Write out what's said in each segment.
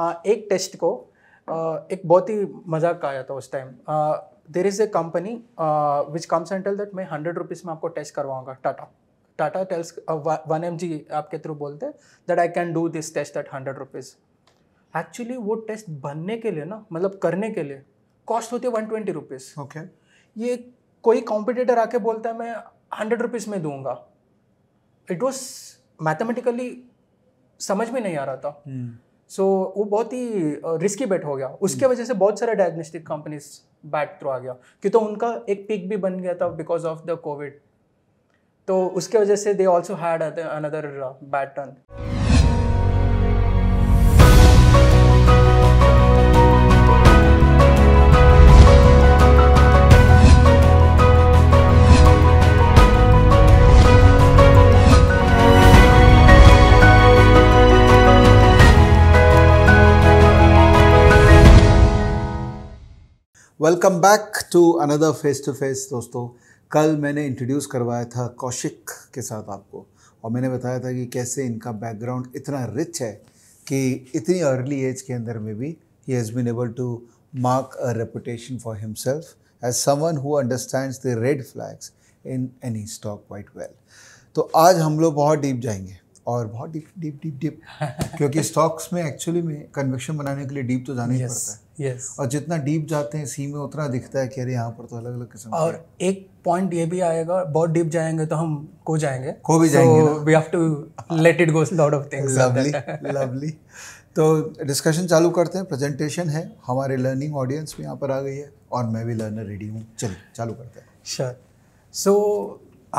एक टेस्ट को एक बहुत ही मजाक आया था उस time there is a company which comes and tell that मैं हंड्रेड रुपीज़ में आपको टेस्ट करवाऊंगा Tata Tata tells one M G आपके थ्रू बोलते that I can do this test at hundred rupees actually वो टेस्ट बनने के लिए ना मतलब करने के लिए कॉस्ट होती है वन ट्वेंटी रुपीज़ ओके ये कोई कॉम्पिटिटर आके बोलता है मैं हंड्रेड रुपीज़ में दूंगा इट वॉज मैथमेटिकली समझ में नहीं आ रहा था hmm. सो so, वो बहुत ही रिस्की बेट हो गया उसके hmm. वजह से बहुत सारा डायग्नोस्टिक कंपनीज बैट थ्रो आ गया क्यों तो उनका एक पिक भी बन गया था बिकॉज ऑफ द कोविड तो उसके वजह से they also had another bad turn welcome back to another face to face दोस्तों कल मैंने इंट्रोड्यूस करवाया था कौशिक के साथ आपको और मैंने बताया था कि कैसे इनका बैकग्राउंड इतना रिच है कि इतनी अर्ली एज के अंदर में भी he has been able to mark a reputation for himself as someone who understands the red flags in any stock वाइट वेल तो आज हम लोग बहुत डीप जाएंगे और बहुत डीप डीप डीप डीप क्योंकि स्टॉक्स में एक्चुअली में कन्वेक्शन बनाने के लिए डीप तो जाना yes. ही पड़ता है yes. और जितना डीप जाते हैं सी में उतना दिखता है कि अरे यहाँ पर तो अलग अलग किस्म और एक पॉइंट ये भी आएगा बहुत डीप जाएंगे तो हम खो जाएंगे खो भी जाएंगे we have to let it lot of things lovely lovely तो डिस्कशन चालू करते हैं प्रेजेंटेशन है हमारे लर्निंग ऑडियंस भी यहाँ पर आ गई है और मैं भी लर्नर रेडी हूँ चलिए चालू करते हैं श्योर सो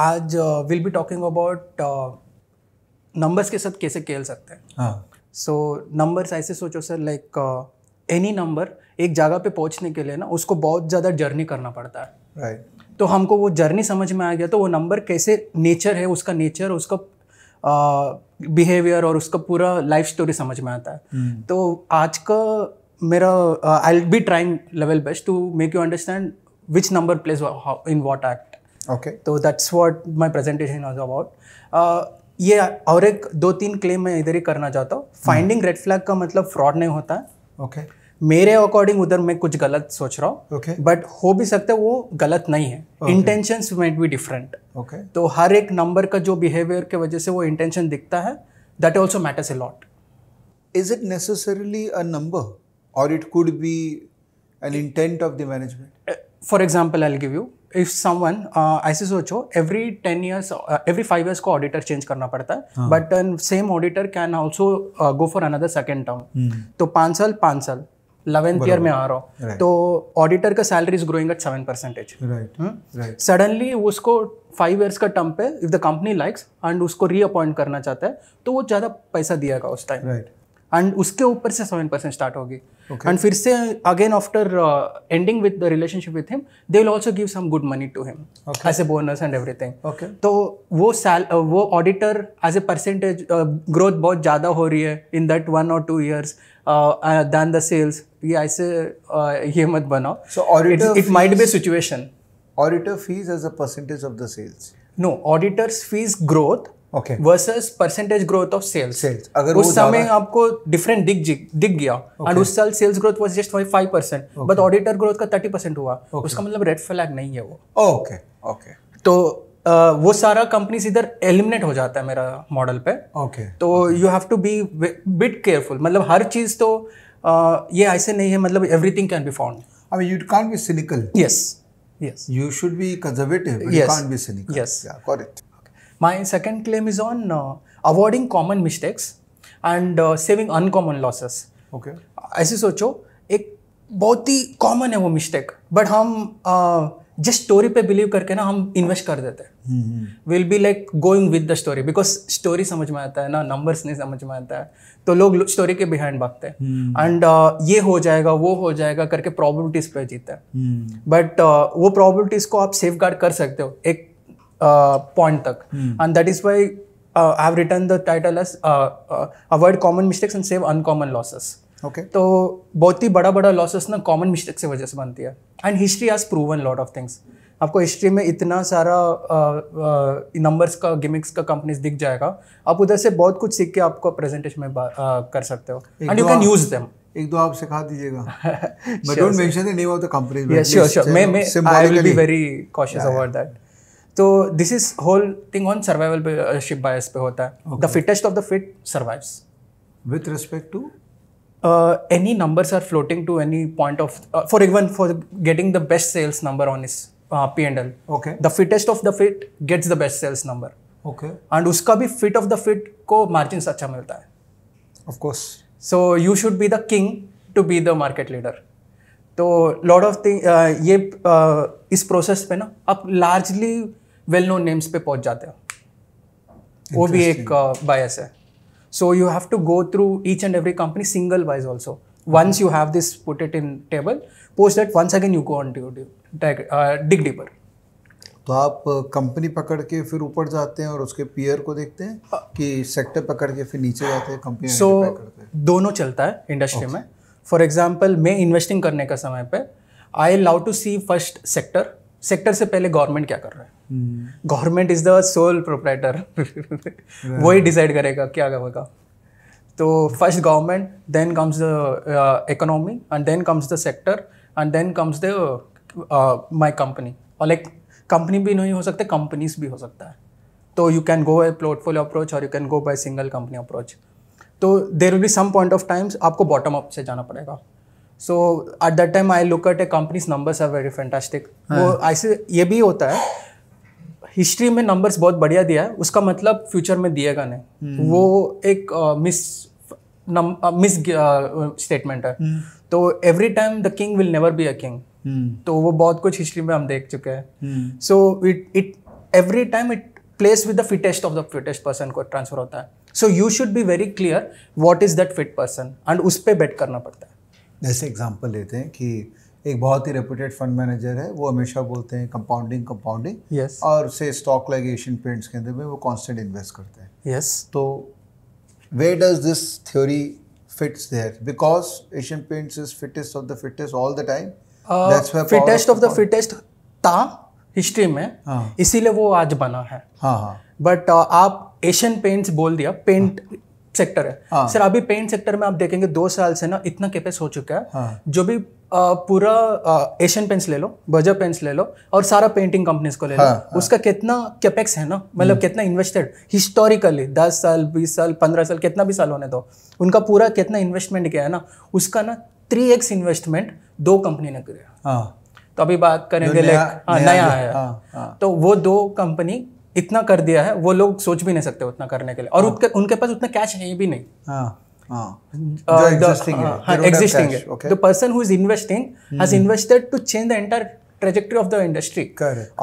आज will be talking about numbers के साथ कैसे खेल सकते हैं हाँ सो नंबर्स ऐसे सोचो sir like uh, any number एक जगह पे पहुंचने के लिए ना उसको बहुत ज़्यादा जर्नी करना पड़ता है राइट right. तो हमको वो जर्नी समझ में आ गया तो वो नंबर कैसे नेचर है उसका नेचर उसका बिहेवियर और उसका पूरा लाइफ स्टोरी समझ में आता है hmm. तो आज का मेरा I be trying level best to make you understand which number place in what act okay तो that's what my presentation was about ये और एक दो तीन क्लेम मैं इधर ही करना चाहता हूँ फाइंडिंग रेड फ्लैग का मतलब फ्रॉड नहीं होता है ओके okay. मेरे अकॉर्डिंग उधर मैं कुछ गलत सोच रहा हूँ ओके बट हो भी सकता है वो गलत नहीं है intention might be different okay तो हर एक नंबर का जो बिहेवियर के वजह से वो इंटेंशन दिखता है that also matters a lot is it necessarily a number और it could be an intent of the management for example I give you if someone ऐसे सोचो every ten years every five years को auditor change करना पड़ता है but same auditor can also go for another second term तो पाँच साल पाँच साल इलेवेंथ ईयर में आ रहा हूँ right. तो ऑडिटर का salary is growing at seven percentage suddenly उसको फाइव ईयर्स का टर्म पे if the company likes and उसको रीअपॉइंट करना चाहता है तो वो ज़्यादा पैसा दिएगा उस टाइम एंड right. उसके ऊपर से सेवन परसेंट स्टार्ट होगी and फिर से again after uh, ending with the relationship with him they will also give some good money to him okay. as a bonus and everything okay. तो वो साल uh, वो auditor as a percentage growth बहुत ज़्यादा हो रही है in that one और two years than the sales ये ऐसे uh, ये मत बनाओ so auditor it might be situation auditor fees as a percentage of the sales no auditors fees growth okay versus percentage growth of sales sales अगर उस समय आपको different दिख दिख गया एंड उस साल sales growth was just percent but auditor growth का परसेंट हुआ उसका मतलब रेड फ्लैग नहीं है वो ओके ओके तो वो सारा कंपनीज इधर एलिमिनेट हो जाता है मेरा मॉडल पे ओके तो you have to be bit careful मतलब हर चीज़ तो ये ऐसे नहीं है मतलब everything can be found Yes. Yes. You should be conservative. yes. You can't be cynical. Yes. Yeah, My second claim is on avoiding common mistakes and saving uncommon losses okay ऐसे सोचो एक बहुत ही कॉमन है वो mistake but हम जिस uh, story पे believe करके ना हम इन्वेस्ट कर देते हैं will be like going with the story because story समझ में आता है ना नंबर्स नहीं समझ में आता है तो लोग स्टोरी के बिहाइंड भागते हैं एंड हम्म। uh, ये हो जाएगा वो हो जाएगा करके प्रॉबिलिटीज पे जीते हैं बट हम्म। uh, वो प्रॉबिलिटीज को आप सेफ गार्ड कर सकते हो एक पॉइंट uh, तक and that is why I have return the title as avoid common mistakes and save uncommon losses okay तो बहुत ही बड़ा बड़ा लॉसेस ना कॉमन मिस्टेक्स की वजह से बनती है and history has proven lot of things आपको हिस्ट्री में इतना सारा नंबर्स uh, uh, का गिमिक्स का कंपनीज दिख जाएगा आप उधर से बहुत कुछ सीख के आपको प्रेजेंटेशन में आ, कर सकते हो and you can use them एक दो आप सिखा दीजिएगा but don't mention the name of the company sure sure मैं मैं I will be very cautious about that तो this is whole thing on survivorship bias पे होता है the fittest of the fit survives with respect to any numbers are floating to any point of for even for getting the best sales number on इस P and L okay the fittest of the fit gets the best sales number okay and उसका भी fit of the fit को margin अच्छा मिलता है of course so you should be the king to be the market leader तो lord of thing ये uh, इस process पे ना आप लार्जली वेल नोन नेम्स पे पहुंच जाते हैं वो भी एक बायस uh, है so you have to go through each and every company single wise also once you have this put in in table post that once again you go on to uh, dig deeper तो आप company uh, पकड़ के फिर ऊपर जाते हैं और उसके पीयर को देखते हैं हाँ। कि सेक्टर पकड़ के फिर नीचे जाते हैं कंपनी सो दोनों चलता है इंडस्ट्री में फॉर एग्जाम्पल मैं इन्वेस्टिंग करने का समय पर I love to see first sector sector से पहले गवर्नमेंट क्या कर रहा है hmm. Government is the sole proprietor वही डिसाइड करेगा क्या होगा तो first government then comes the economy and then comes the sector and then comes the my company और लाइक कंपनी भी नहीं हो सकते कंपनीज भी हो सकता है तो you can go by portfolio approach और you can go by single company approach तो there will be some point of times आपको बॉटम अप से जाना पड़ेगा so at that time I look at a companies numbers are very fantastic वो हाँ। ऐसे ये भी होता है हिस्ट्री में नंबर्स बहुत बढ़िया दिया है उसका मतलब फ्यूचर में दिएगा नहीं hmm. वो एक मिस मिस स्टेटमेंट है hmm. तो every time the king will never be a king तो वो बहुत कुछ हिस्ट्री में हम देख चुके हैं so it it every time it place with the fittest of the fittest person को ट्रांसफर होता है so you should be very clear what is that fit person and उस पर बेट करना पड़ता है जैसे एग्जाम्पल लेते हैं कि एक बहुत ही रेपुटेड फंड मैनेजर है वो हमेशा बोलते हैं कंपाउंडिंग कंपाउंडिंग यस और से स्टॉक लाइक एशियन पेंट्स के अंदर में वो कॉन्स्टेंट इन्वेस्ट करते हैं यस yes. तो way does this theory fits there because Asian Paints is fittest of the fittest all the time fittest of the fittest था हिस्ट्री में हाँ. इसीलिए वो आज बना है हाँ हाँ बट uh, आप एशियन पेंट्स बोल दिया पेंट हाँ. सेक्टर है हाँ. सर अभी पेंट सेक्टर में आप देखेंगे दो साल से ना इतना कैपेस हो चुका है हाँ. जो भी पूरा एशियन पेंस ले लो बजर पेंट्स ले लो और सारा पेंटिंग कंपनीज को ले लो हाँ, हाँ। उसका कितना कैपेक्स है ना मतलब हम्म। कितना इन्वेस्टेड हिस्टोरिकली दस साल बीस साल पंद्रह साल कितना भी साल होने दो उनका पूरा कितना इन्वेस्टमेंट किया है ना उसका ना थ्री एक्स इन्वेस्टमेंट दो कंपनी ने किया हाँ। तो अभी बात करेंगे नया, हाँ, नया, नया है हाँ, हाँ. तो वो दो कंपनी इतना कर दिया है वो लोग सोच भी नहीं सकते उतना करने के लिए और हाँ। उनके उनके पास उतना कैश है भी नहीं हाँ। uh, existing uh, हाँ, the person who is investing hmm. has invested to change the trajectory of the industry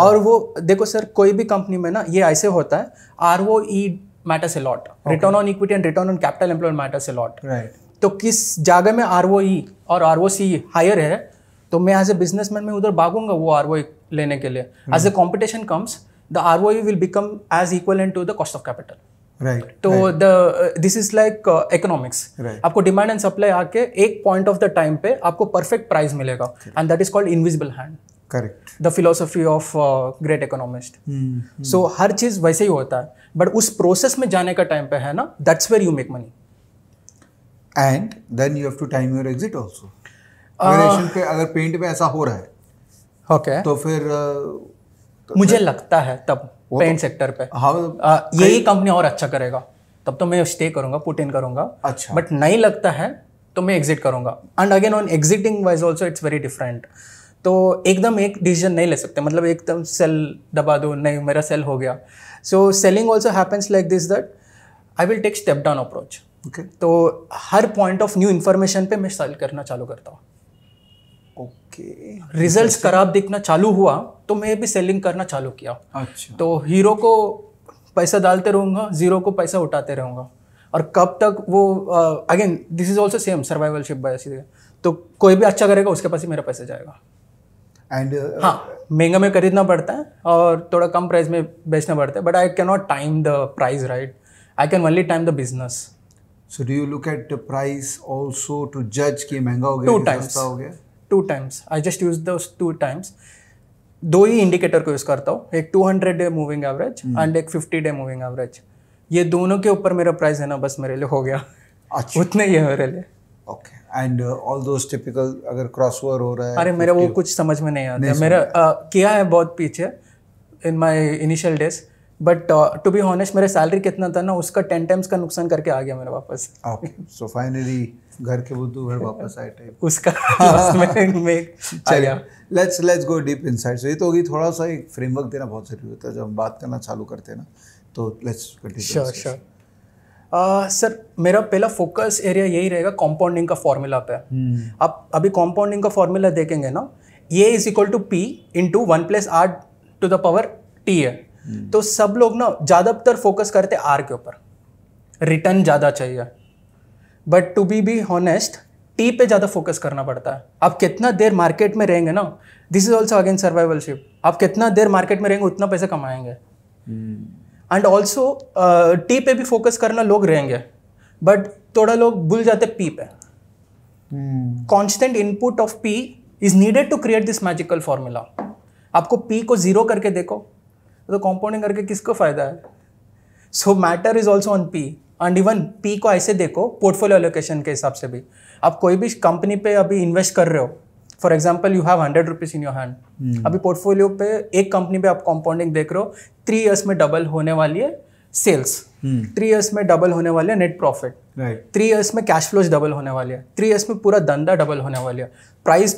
और वो देखो सर कोई भी कंपनी में ना ये ऐसे होता है आर वो E matters a lot return on equity and return on capital employ matters a lot तो किस जगह में आर वो ई और आर वो सी हायर है तो मैं एज ए बिजनेस मैन में उधर भागूंगा वो आर वो ई लेने के लिए as a competition comes the R O E will become as equal and to the cost of capital right तो the this is like economics आपको डिमांड एंड सप्लाई आके एक पॉइंट ऑफ द टाइम पे आपको perfect price मिलेगा and that is called invisible hand correct the philosophy of great economist so हर चीज वैसे ही होता है बट उस प्रोसेस में जाने का टाइम पे है ना that's where you make money and then you have to time your exit also पे अगर पेंट पे ऐसा हो रहा है ओके okay. तो फिर तो मुझे लगता है तब पेंट सेक्टर तो- पे हाँ तो यही कंपनी और अच्छा करेगा तब तो मैं स्टे करूंगा पुट इन करूंगा अच्छा बट नहीं लगता है तो मैं एग्जिट करूंगा and again on exiting wise also it's very different तो एकदम एक डिसीजन नहीं ले सकते मतलब एकदम सेल दबा दो नहीं मेरा सेल हो गया so selling also happens like this that I will take step down approach okay तो हर पॉइंट ऑफ न्यू इन्फॉर्मेशन पे मैं सेल करना चालू करता हूँ ओके रिजल्ट्स खराब दिखना चालू हुआ तो मैं भी सेलिंग करना चालू किया अच्छा तो हीरो को पैसा डालते रहूँगा जीरो को पैसा उठाते रहूँगा और कब तक वो again this is also same survival ship by ऐसी तो कोई भी अच्छा करेगा उसके पास ही मेरा पैसा जाएगा एंड uh, हाँ महंगा में खरीदना पड़ता है और थोड़ा कम प्राइस में बेचना पड़ता है but I can not time the price right I can only time the business so do you look at the price also to जज कि महंगा हो गया टू टाइम्स हो गया two times I just use the two times दो ही indicator को यूज़ करता हूँ एक 200 डे मूविंग एवरेज एंड एक 50 डे मूविंग एवरेज ये दोनों के ऊपर मेरा प्राइस है ना बस मेरे लिए हो गया अच्छा उतने ही है मेरे लिए okay and all those typical अगर क्रॉस ओवर हो रहा है अरे मेरा वो कुछ समझ में नहीं आता मेरा uh, किया है बहुत पीछे in my initial days but to be honest मेरे सैलरी कितना था ना उसका टेन टाइम्स का नुकसान करके आ गया मेरा वापस सो फाइनली घर के बुद्धू घर वापस आए थे उसका चलिए let's let's go deep inside so ये तो होगी थोड़ा सा एक फ्रेमवर्क देना बहुत जरूरी होता है जब हम बात करना चालू करते हैं ना तो let's continue sure sure sir uh, मेरा पहला फोकस एरिया यही रहेगा कॉम्पाउंडिंग का फॉर्मूला पे hmm. आप hmm. अभी कॉम्पाउंडिंग का फॉर्मूला देखेंगे ना A is equal to P into one plus R to the power T है तो सब लोग ना ज़्यादातर फोकस करते आर के ऊपर रिटर्न ज़्यादा चाहिए but to be be honest T पे ज़्यादा फोकस करना पड़ता है आप कितना देर मार्केट में रहेंगे ना this is also again survivalship आप कितना देर मार्केट में रहेंगे उतना पैसा कमाएंगे एंड ऑल्सो टी पे भी फोकस करना लोग रहेंगे बट थोड़ा लोग भूल जाते पी पे constant input of P is needed to create this magical formula आपको पी को जीरो करके देखो तो कॉम्पाउंडिंग करके किसको फ़ायदा है so matter is also on P and even P को ऐसे देखो पोर्टफोलियो एलोकेशन के हिसाब से भी आप कोई भी कंपनी पे अभी इन्वेस्ट कर रहे हो for example you have hundred rupees in your hand अभी पोर्टफोलियो पे एक कंपनी पे आप कॉम्पाउंडिंग देख रहे हो थ्री ईयर्स में डबल होने वाली है सेल्स थ्री ईयर्स में डबल होने वाले है नेट प्रॉफिट थ्री ईयर्स में कैश फ्लोज डबल होने वाले है थ्री ईयर्स में पूरा धंधा डबल होने वाली है price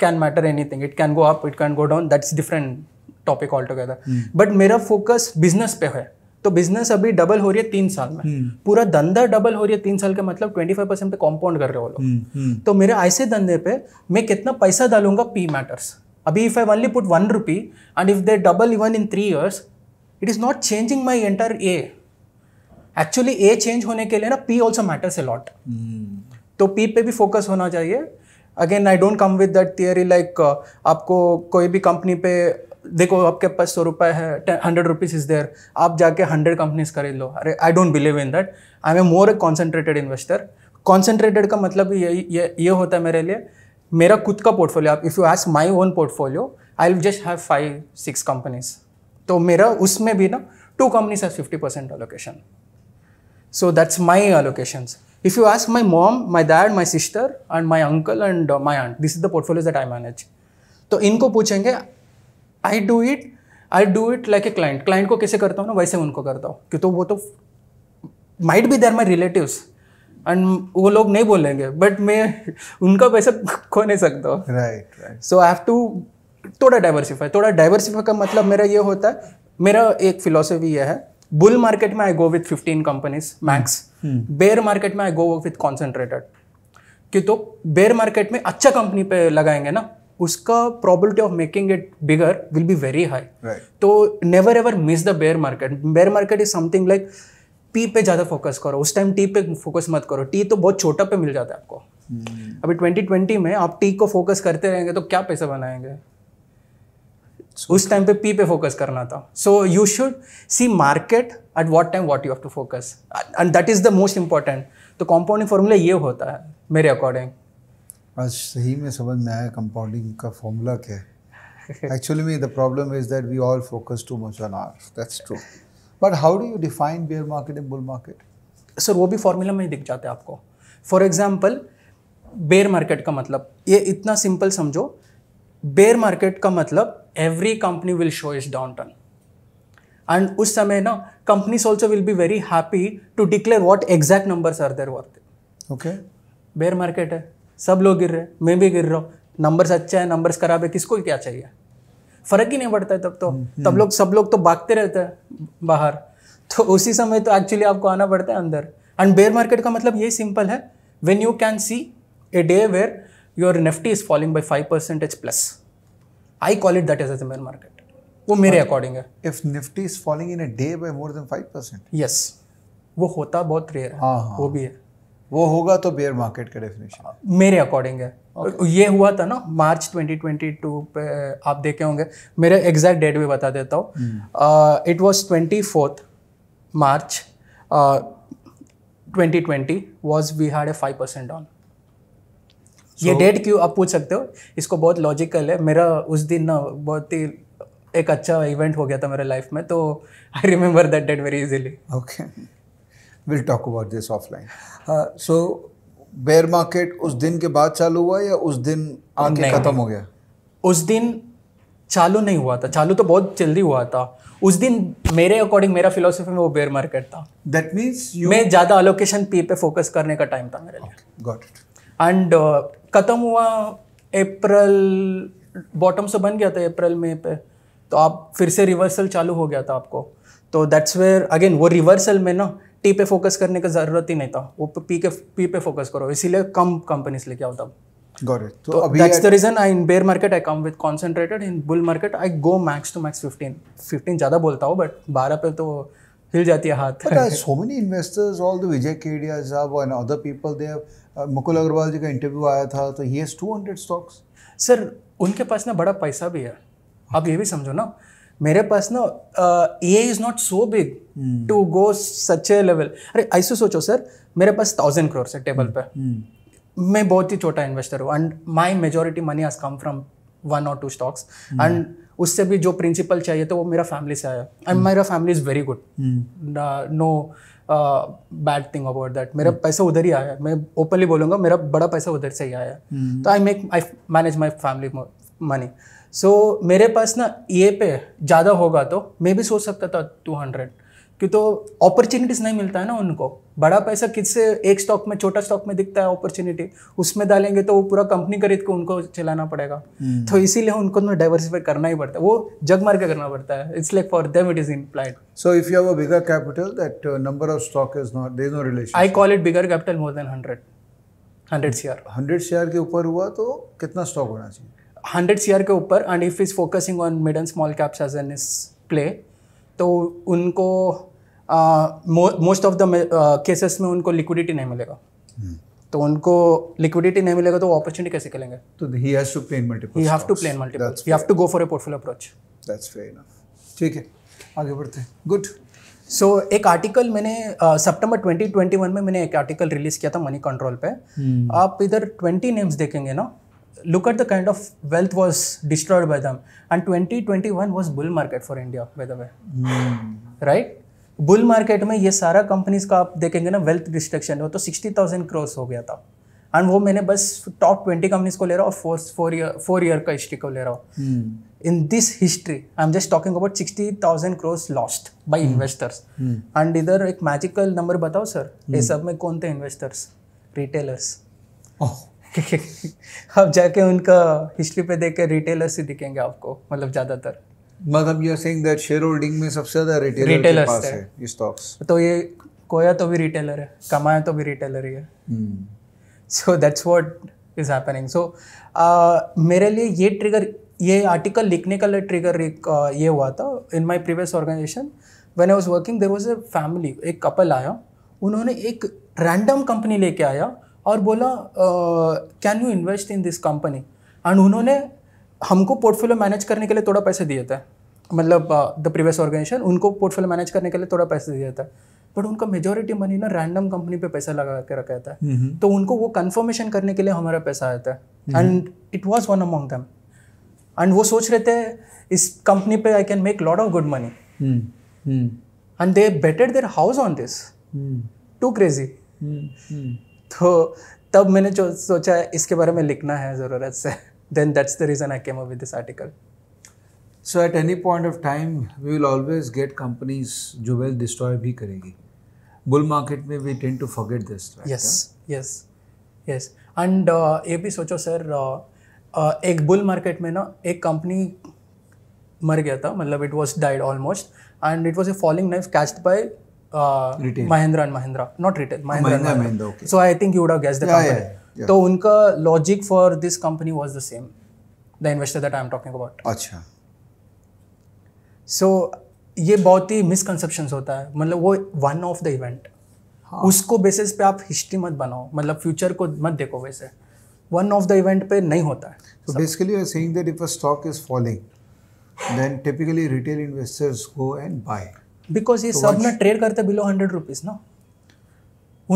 can matter anything it can go up it can go down that's different topic all together but मेरा फोकस बिजनेस पे है तो बिजनेस अभी डबल हो रही है तीन साल में hmm. पूरा धंधा डबल हो रही है तीन साल का मतलब ट्वेंटी फाइव परसेंट पे कॉम्पाउंड कर रहे हो लोग hmm, hmm. तो मेरे ऐसे धंधे पे मैं कितना पैसा डालूंगा पी मैटर्स अभी if I only put one rupee and if they double even in three years it is not changing my enter a actually a change होने के लिए ना P also matters a lot तो P पे भी focus होना चाहिए again I don't come with that theory like आपको कोई भी कंपनी पे देखो आपके पास सौ रुपये है हंड्रेड रुपीज़ इज़ देयर आप जाके हंड्रेड कंपनीज खरीद लो अरे I don't believe in that I am more a concentrated investor concentrated का मतलब ये ये ये होता है मेरे लिए मेरा खुद का पोर्टफोलियो आप if you has my own portfolio I will just have five six companies तो मेरा उसमें भी ना two companies have fifty percent allocation so that's my allocation if you ask my mom my dad my sister and my uncle and my aunt this is the portfolio that I manage तो इनको पूछेंगे I do it I do it like a client client को कैसे करता हूँ ना वैसे उनको करता हूँ क्यों तो वो तो माइट भी देर माई रिलेटिव एंड वो लोग नहीं बोलेंगे बट मैं उनका पैसा खो नहीं सकता right right so I have to थोड़ा डाइवर्सिफाई थोड़ा डाइवर्सिफाई का मतलब मेरा ये होता है मेरा एक फिलोसफी यह है बुल मार्केट में I go with fifteen companies max bear market में आई गो विथ कॉन्सेंट्रेटेड क्यों तो बेयर मार्केट में अच्छा कंपनी पे लगाएंगे ना उसका probability of making it bigger will be very high तो never ever miss the bear market bear market is something like P पे ज़्यादा फोकस करो उस टाइम टी पे फोकस मत करो टी तो बहुत छोटा पे मिल जाता है आपको hmm. अभी 2020 में आप टी को फोकस करते रहेंगे तो क्या पैसा बनाएंगे so, उस टाइम पे पी पे फोकस करना था so you should see market at what time what you have to focus and that is the most important तो कॉम्पाउंडिंग फॉर्मूला ये होता है मेरे अकॉर्डिंग आज सही में समझ में आया कंपाउंडिंग का फॉर्मूला क्या है एक्चुअली में the problem is that we all focus too much on R that's true but how do you define bear market and bull market sir वो भी फॉर्मूला में ही दिख जाते हैं आपको फॉर एग्जाम्पल बेयर मार्केट का मतलब ये इतना सिंपल समझो बेयर मार्केट का मतलब every company will show is down turn and उस समय ना companies also will be very happy to declare what exact numbers are there worth okay bear market है सब लोग गिर रहे हैं मैं भी गिर रहा हूँ नंबर्स अच्छा है नंबर्स खराब है किसको क्या चाहिए फ़र्क ही नहीं पड़ता है तब तो हम्म, हम्म। तब लोग सब लोग तो भागते रहते हैं बाहर तो उसी समय तो एक्चुअली आपको आना पड़ता है अंदर एंड बेयर मार्केट का मतलब ये सिंपल है when you can see a day where your Nifty is falling by five percentage plus I call it that is as bear market वो मेरे अकॉर्डिंग है if Nifty is falling in a day by more than five percent yes वो होता बहुत rare है हाँ, हाँ। वो भी है वो होगा तो बेयर मार्केट का डेफिनेशन मेरे अकॉर्डिंग है okay. ये हुआ था ना मार्च 2022 पे आप देखे होंगे मेरे एग्जैक्ट डेट भी बता देता हूँ it was twenty fourth March twenty twenty was we had a five percent down ये डेट क्यों आप पूछ सकते हो इसको बहुत लॉजिकल है मेरा उस दिन ना बहुत ही एक अच्छा इवेंट हो गया था मेरे लाइफ में तो I remember that date very easily okay will talk about this offline so bear market उस दिन के बाद चालू हुआ या उस दिन आगे खत्म हो गया उस दिन चालू नहीं हुआ था चालू तो बहुत जल्दी हुआ था उस दिन मेरे अकॉर्डिंग मेरा फिलोसफी में वो बेयर मार्केट था दैट मीन्स मैं ज़्यादा अलोकेशन पी पे फोकस करने का टाइम था मेरे लिए गॉट इट एंड ख़त्म हुआ अप्रैल बॉटम से बन गया था अप्रैल मई पे तो आप फिर से रिवर्सल चालू हो गया था आपको तो दैट्स वेयर अगेन वो रिवर्सल में ना टी पे फोकस करने की जरूरत ही नहीं था वो पी के पी पे फोकस करो इसीलिए कम कंपनीज लेके आओ तब बोलता हूँ मुकुल अग्रवाल जी का इंटरव्यू आया था तो ही हैज 200 स्टॉक्स सर उनके पास ना बड़ा पैसा भी है आप ये भी समझो ना मेरे पास ना A is not so big to go such a level अरे ऐसे सोचो सर मेरे पास थाउजेंड करोड़ है टेबल hmm. पे hmm. मैं बहुत ही छोटा इन्वेस्टर हूँ and my majority money has come from one और टू स्टॉक्स एंड उससे भी जो प्रिंसिपल चाहिए तो वो मेरा फैमिली से आया एंड hmm. मेरा family is very good no bad thing about that मेरा पैसा उधर ही आया मैं ओपनली बोलूँगा मेरा बड़ा पैसा उधर से ही आया तो I make I manage my family money so so, मेरे पास ना ये पे ज़्यादा होगा तो मैं भी सोच सकता था टू हंड्रेड क्यों तो अपॉर्चुनिटीज़ नहीं मिलता है ना उनको बड़ा पैसा किससे एक स्टॉक में छोटा स्टॉक में दिखता है अपॉर्चुनिटी उसमें डालेंगे तो वो पूरा कंपनी खरीद को उनको चलाना पड़ेगा hmm. तो इसीलिए उनको ना डाइवर्सिफाई करना ही पड़ता है वो जग मार के करना पड़ता है it's like for them it is implied so if you have a bigger capital that number of stock is not there no relation I call it bigger capital more than hundred hundred share hundred share के ऊपर हुआ तो कितना stock होना चाहिए hundred C के ऊपर and if is focusing on mid and small caps as an is play तो उनको मोस्ट ऑफ द केसेस में उनको लिक्विडिटी नहीं मिलेगा hmm. तो उनको लिक्विडिटी नहीं मिलेगा तो वो अपॉर्चुनिटी कैसे करेंगे तो he has to plan multiple he have to plan multiple he have to go for a portfolio approach that's fair enough ठीक है आगे बढ़ते हैं गुड सो so, एक आर्टिकल मैंने सितंबर uh, 2021 में मैंने एक आर्टिकल रिलीज किया था मनी कंट्रोल पे hmm. आप इधर 20 नेम्स देखेंगे ना look at the kind of wealth was destroyed by them. And 2021 was bull market for India, by the way. Mm. Right? Bull market में ये सारा कंपनीज का आप देखेंगे ना वेल्थ डिस्ट्रक्शन वो तो सिक्सटी थाउजेंड क्रॉस हो गया था एंड वो मैंने बस टॉप ट्वेंटी कंपनीज को ले रहा हूँ फोर फोर फोर ईयर का हिस्ट्री को ले रहा हूँ in this history I am just talking about sixty thousand crores lost by investors and इधर एक मैजिकल नंबर बताओ सर ये hmm. सब में कौन थे इन्वेस्टर्स रिटेलर्स आप जाके उनका हिस्ट्री पे देख के रिटेलर्स ही दिखेंगे आपको मतलब ज़्यादातर मतलब you are saying that share holding में सबसे ज़्यादा रिटेलर रिटेलर्स के पास है, ये स्टॉक्स तो ये कोया तो भी रिटेलर है कमाया तो भी रिटेलर ही है so that's what is happening so मेरे लिए ये ट्रिगर ये आर्टिकल लिखने का लिए ट्रिगर एक ये हुआ था in my previous organisation when I was working there was a family एक कपल आया उन्होंने एक रैंडम कंपनी लेके आया और बोला can you invest in this company and उन्होंने हमको पोर्टफोलियो मैनेज करने के लिए थोड़ा पैसे दिए थे मतलब द प्रीवियस ऑर्गेनाइजेशन उनको पोर्टफोलियो मैनेज करने के लिए थोड़ा पैसे दिया था बट उनका मेजोरिटी मनी ना रैंडम कंपनी पे पैसा लगा के रखा था तो उनको वो कंफर्मेशन करने के लिए हमारा पैसा आया था and it was one among them and वो सोच रहे थे इस कंपनी पे I can make lot of good money and they betted their house on this too crazy तो तब मैंने सोचा इसके बारे में लिखना है ज़रूरत से then that's the reason I came up with this article so at any point of time we will always get companies जो वेल डिस्ट्रॉय भी करेगी बुल मार्केट में we tend to forget this yes yes yes and ये भी सोचो sir uh, uh, एक bull market में ना एक कंपनी मर गया था मतलब it was died almost and it was a falling knife cast bye Mahindra and Mahindra not retail Mahindra so I think you would have the company तो उनका logic for this company was the same the investor that I am talking about अच्छा so ये बहुत ही misconception होता है मतलब वो one of the event उसको बेसिस पे आप हिस्ट्री मत बनाओ मतलब फ्यूचर को मत देखो वैसे वन ऑफ द इवेंट पे नहीं होता है so basically are saying that if a stock is falling then typically retail investors go and buy because ये तो सब ना ट्रेड करते बिलो हंड्रेड रुपीज़ ना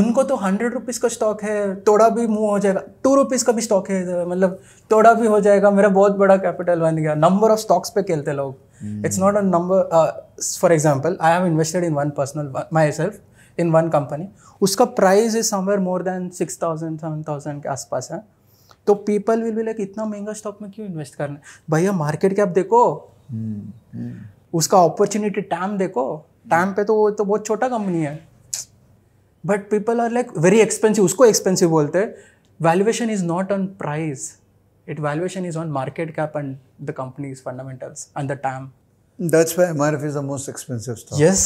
उनको तो हंड्रेड रुपीज़ का स्टॉक है थोड़ा भी मूव हो जाएगा टू रुपीज़ का भी स्टॉक है मतलब थोड़ा भी हो जाएगा मेरा बहुत बड़ा कैपिटल बन गया नंबर ऑफ स्टॉक्स पे खेलते लोग it's not a number for example I have invested in one personal myself in one company उसका price is somewhere more than six thousand seven thousand के आसपास है तो पीपल विल बी लाइक इतना महंगा स्टॉक में क्यों invest करना है भैया मार्केट कैप देखो hmm. Hmm. उसका अपॉर्चुनिटी टैम देखो टैम पे तो वो तो बहुत छोटा कंपनी है but people are like very expensive उसको एक्सपेंसिव बोलते हैं valuation is not on price it valuation is on market cap and the company's fundamentals and the TAM That's why MRF is the most expensive stock. Yes,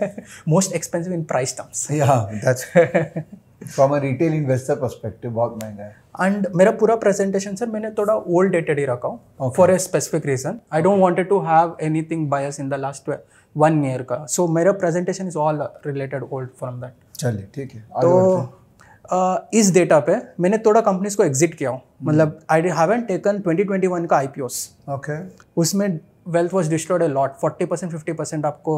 most expensive in price terms. Yeah, that's. From a retail investor perspective बहुत महंगा है and मेरा पूरा presentation sir मैंने थोड़ा old dated ही रखा हूँ for a specific reason I don't wanted to have anything bias in the last one year का सो मेरा presentation is all related old from that चलिए ठीक है तो Uh, इस डेटा पे मैंने थोड़ा कंपनीज को एग्जिट किया हूँ हम्म। मतलब I haven't taken twenty twenty one का आई पी ओस ओके उसमें wealth was destroyed a lot forty percent fifty percent आपको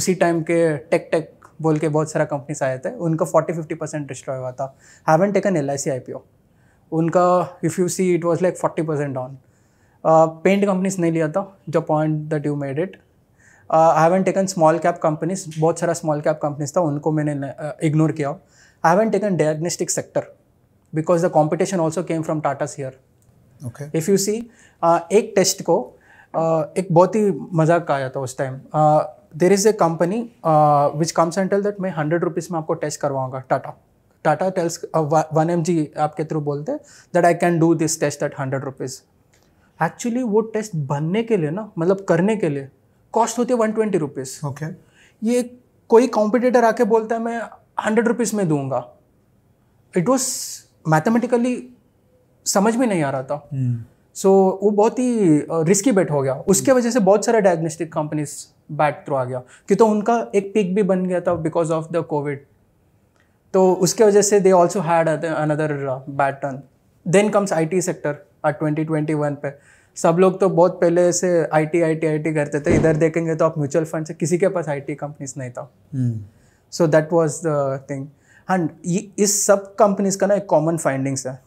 उसी टाइम के टेक टेक बोल के बहुत सारा कंपनीस आए थे उनका फोर्टी फिफ्टी परसेंट डिस्ट्रॉय हुआ था haven't taken L I C I P O उनका if you see it was like forty percent down paint companies नहीं लिया था जो point that you made it I haven't taken small cap companies बहुत सारा small cap companies था उनको मैंने इग्नोर uh, किया I haven't taken diagnostic sector because the competition also came from Tata सीयर इफ़ यू सी एक टेस्ट को uh, एक बहुत ही मजाक आया था उस time there is a company which comes and tell that मैं हंड्रेड रुपीज़ में आपको टेस्ट करवाऊंगा Tata Tata tells one M G आपके थ्रू बोलते हैं that I can do this test at hundred rupees actually वो टेस्ट बनने के लिए ना मतलब करने के लिए कॉस्ट होती है वन ट्वेंटी रुपीज़ ओके ये कोई कॉम्पिटिटर आके बोलता है मैं हंड्रेड रुपीज़ में दूंगा इट वॉज मैथमेटिकली समझ में नहीं आ रहा था सो hmm. so, वो बहुत ही रिस्की uh, बेट हो गया उसके hmm. वजह से बहुत सारे डायग्नोस्टिक कंपनीज बैक थ्रू आ गया कि तो उनका एक पिक भी बन गया था बिकॉज ऑफ द कोविड तो उसके वजह से they also had another bad turn then comes T sector twenty twenty one पे सब लोग तो बहुत पहले से I I T T I T करते थे इधर देखेंगे तो आप म्यूचुअल फंड से किसी के पास आई टी कंपनीज नहीं था so that was the thing and इस सब कंपनीज का ना एक कॉमन फाइंडिंग्स है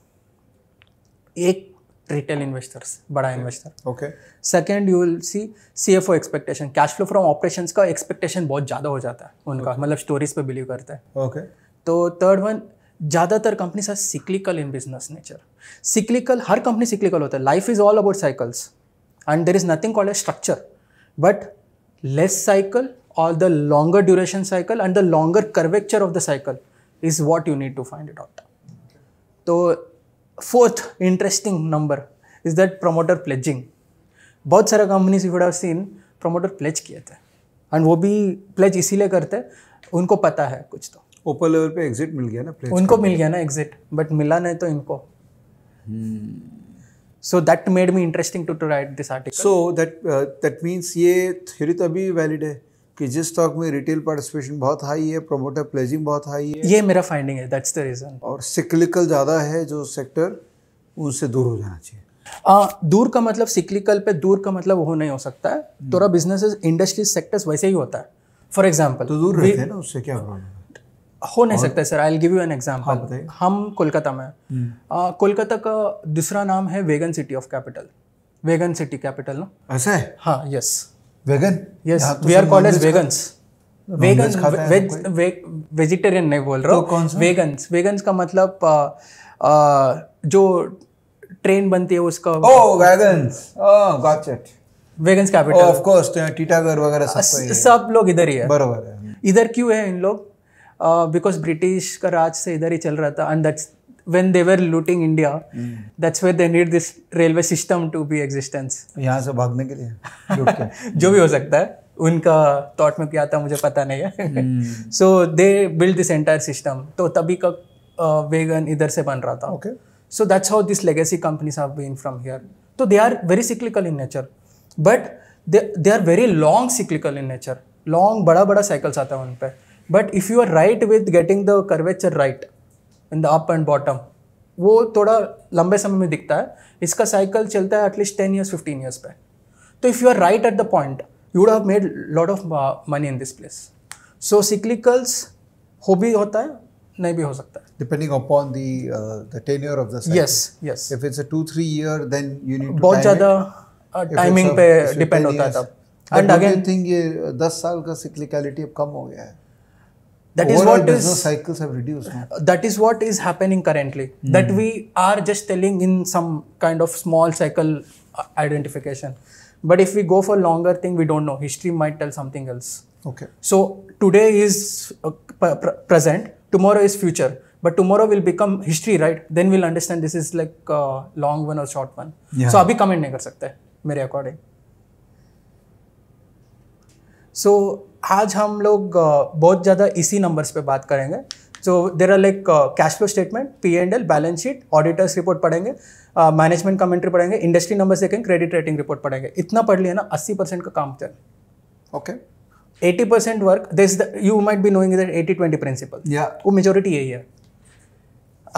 एक रिटेल इन्वेस्टर्स बड़ा investor okay second you will see C F O expectation cash flow from operation का एक्सपेक्टेशन बहुत ज़्यादा हो जाता है उनका okay. मतलब स्टोरीज पे बिलीव करता है ओके okay. तो थर्ड वन ज़्यादातर company are cyclical in business nature cyclical हर कंपनी सिक्लिकल होता है life is all about cycles and there is nothing called a structure but less cycle और the longer duration cycle and the longer curvature of the cycle is what you need to find it out तो fourth interesting number is that promoter pledging बहुत सारे companies you have seen promoter pledge किए थे and वो भी pledge इसीलिए करते उनको पता है कुछ तो ओपन लेवल पे एग्जिट मिल गया ना प्लेज उनको मिल गया ना एग्जिट बट मिला नहीं तो इनको so that made me interesting to to write this article so that that means ये थ्योरी तो अभी वैलिड है कि जिस स्टॉक में रिटेल पार्टिसिपेशन बहुत हाई है प्रोमोटर प्लेजिंग बहुत हाई है ये मेरा फाइंडिंग है दैट्स द रीज़न और सिक्लिकल ज़्यादा है जो सेक्टर उनसे दूर हो जाना चाहिए आ, दूर का मतलब सिक्लिकल पे दूर का मतलब वो नहीं हो सकता है थोड़ा बिजनेस इंडस्ट्रीज सेक्टर्स वैसे ही होता है फॉर एग्जाम्पल तो दूर रहते ना उससे क्या प्रॉब्लम हो नहीं सकता sir I give you an example हम कोलकाता में हम्म। कोलकाता का दूसरा नाम है wagon city of capital wagon city capital ना ऐसा है हाँ yes wagon yes we are called as wagons wagons veg vegetarian नहीं बोल रहा हूँ वेगन्स तो वेगन्स का मतलब आ, आ, जो ट्रेन बनती है उसका oh wagons got it wagons capital of course Titagarh वगैरह सब सब लोग इधर ही है बराबर है इधर क्यों है इन लोग बिकॉज ब्रिटिश का राज से इधर ही चल रहा था and that's when they were looting India, mm. that's where they need this railway system to be existence. यहाँ से भागने के लिए जो भी हो सकता है उनका थॉट में क्या था मुझे पता नहीं है so they build this entire system तो तभी का वेगन इधर से बन रहा था okay so that's how this legacy companies have been from here तो they are very cyclical in nature but they are very long cyclical in nature long बड़ा बड़ा साइकिल्स आता है उन पर but if you are right with getting the curvature right in the up and bottom वो थोड़ा लंबे समय में दिखता है इसका साइकिल चलता है at least ten years fifteen years पे तो if you are right at the point you would have made lot of money in this place so cyclicals हो भी होता है नहीं भी हो सकता है depending upon the the tenure of the yes yes if it's a 2 3 year then you need बहुत ज्यादा टाइमिंग uh, पे डिपेंड होता है तब एंड अगेन थिंक ये 10 साल का सिक्लिकलिटी अब कम हो गया है That is what business is, cycles have reduced. That is what is happening currently. Mm. That hmm. we are just telling in some kind of small cycle uh, identification. But if we go for longer thing, we don't know. History might tell something else. Okay. So today is uh, present. Tomorrow is future. But tomorrow will become history, right? Then we'll understand this is like uh, long one or short one. Yeah. So will comment नहीं कर सकते मेरे according. So आज हम लोग बहुत ज़्यादा इसी नंबर्स पे बात करेंगे so there are like cash flow statement P and L balance sheet auditors report पढ़ेंगे मैनेजमेंट कमेंट्री पढ़ेंगे इंडस्ट्री नंबर्स देखेंगे क्रेडिट रेटिंग रिपोर्ट पढ़ेंगे इतना पढ़ लिया ना अस्सी परसेंट का काम चल okay eighty percent work this you might be knowing that eighty twenty principle या वो मेजोरिटी यही है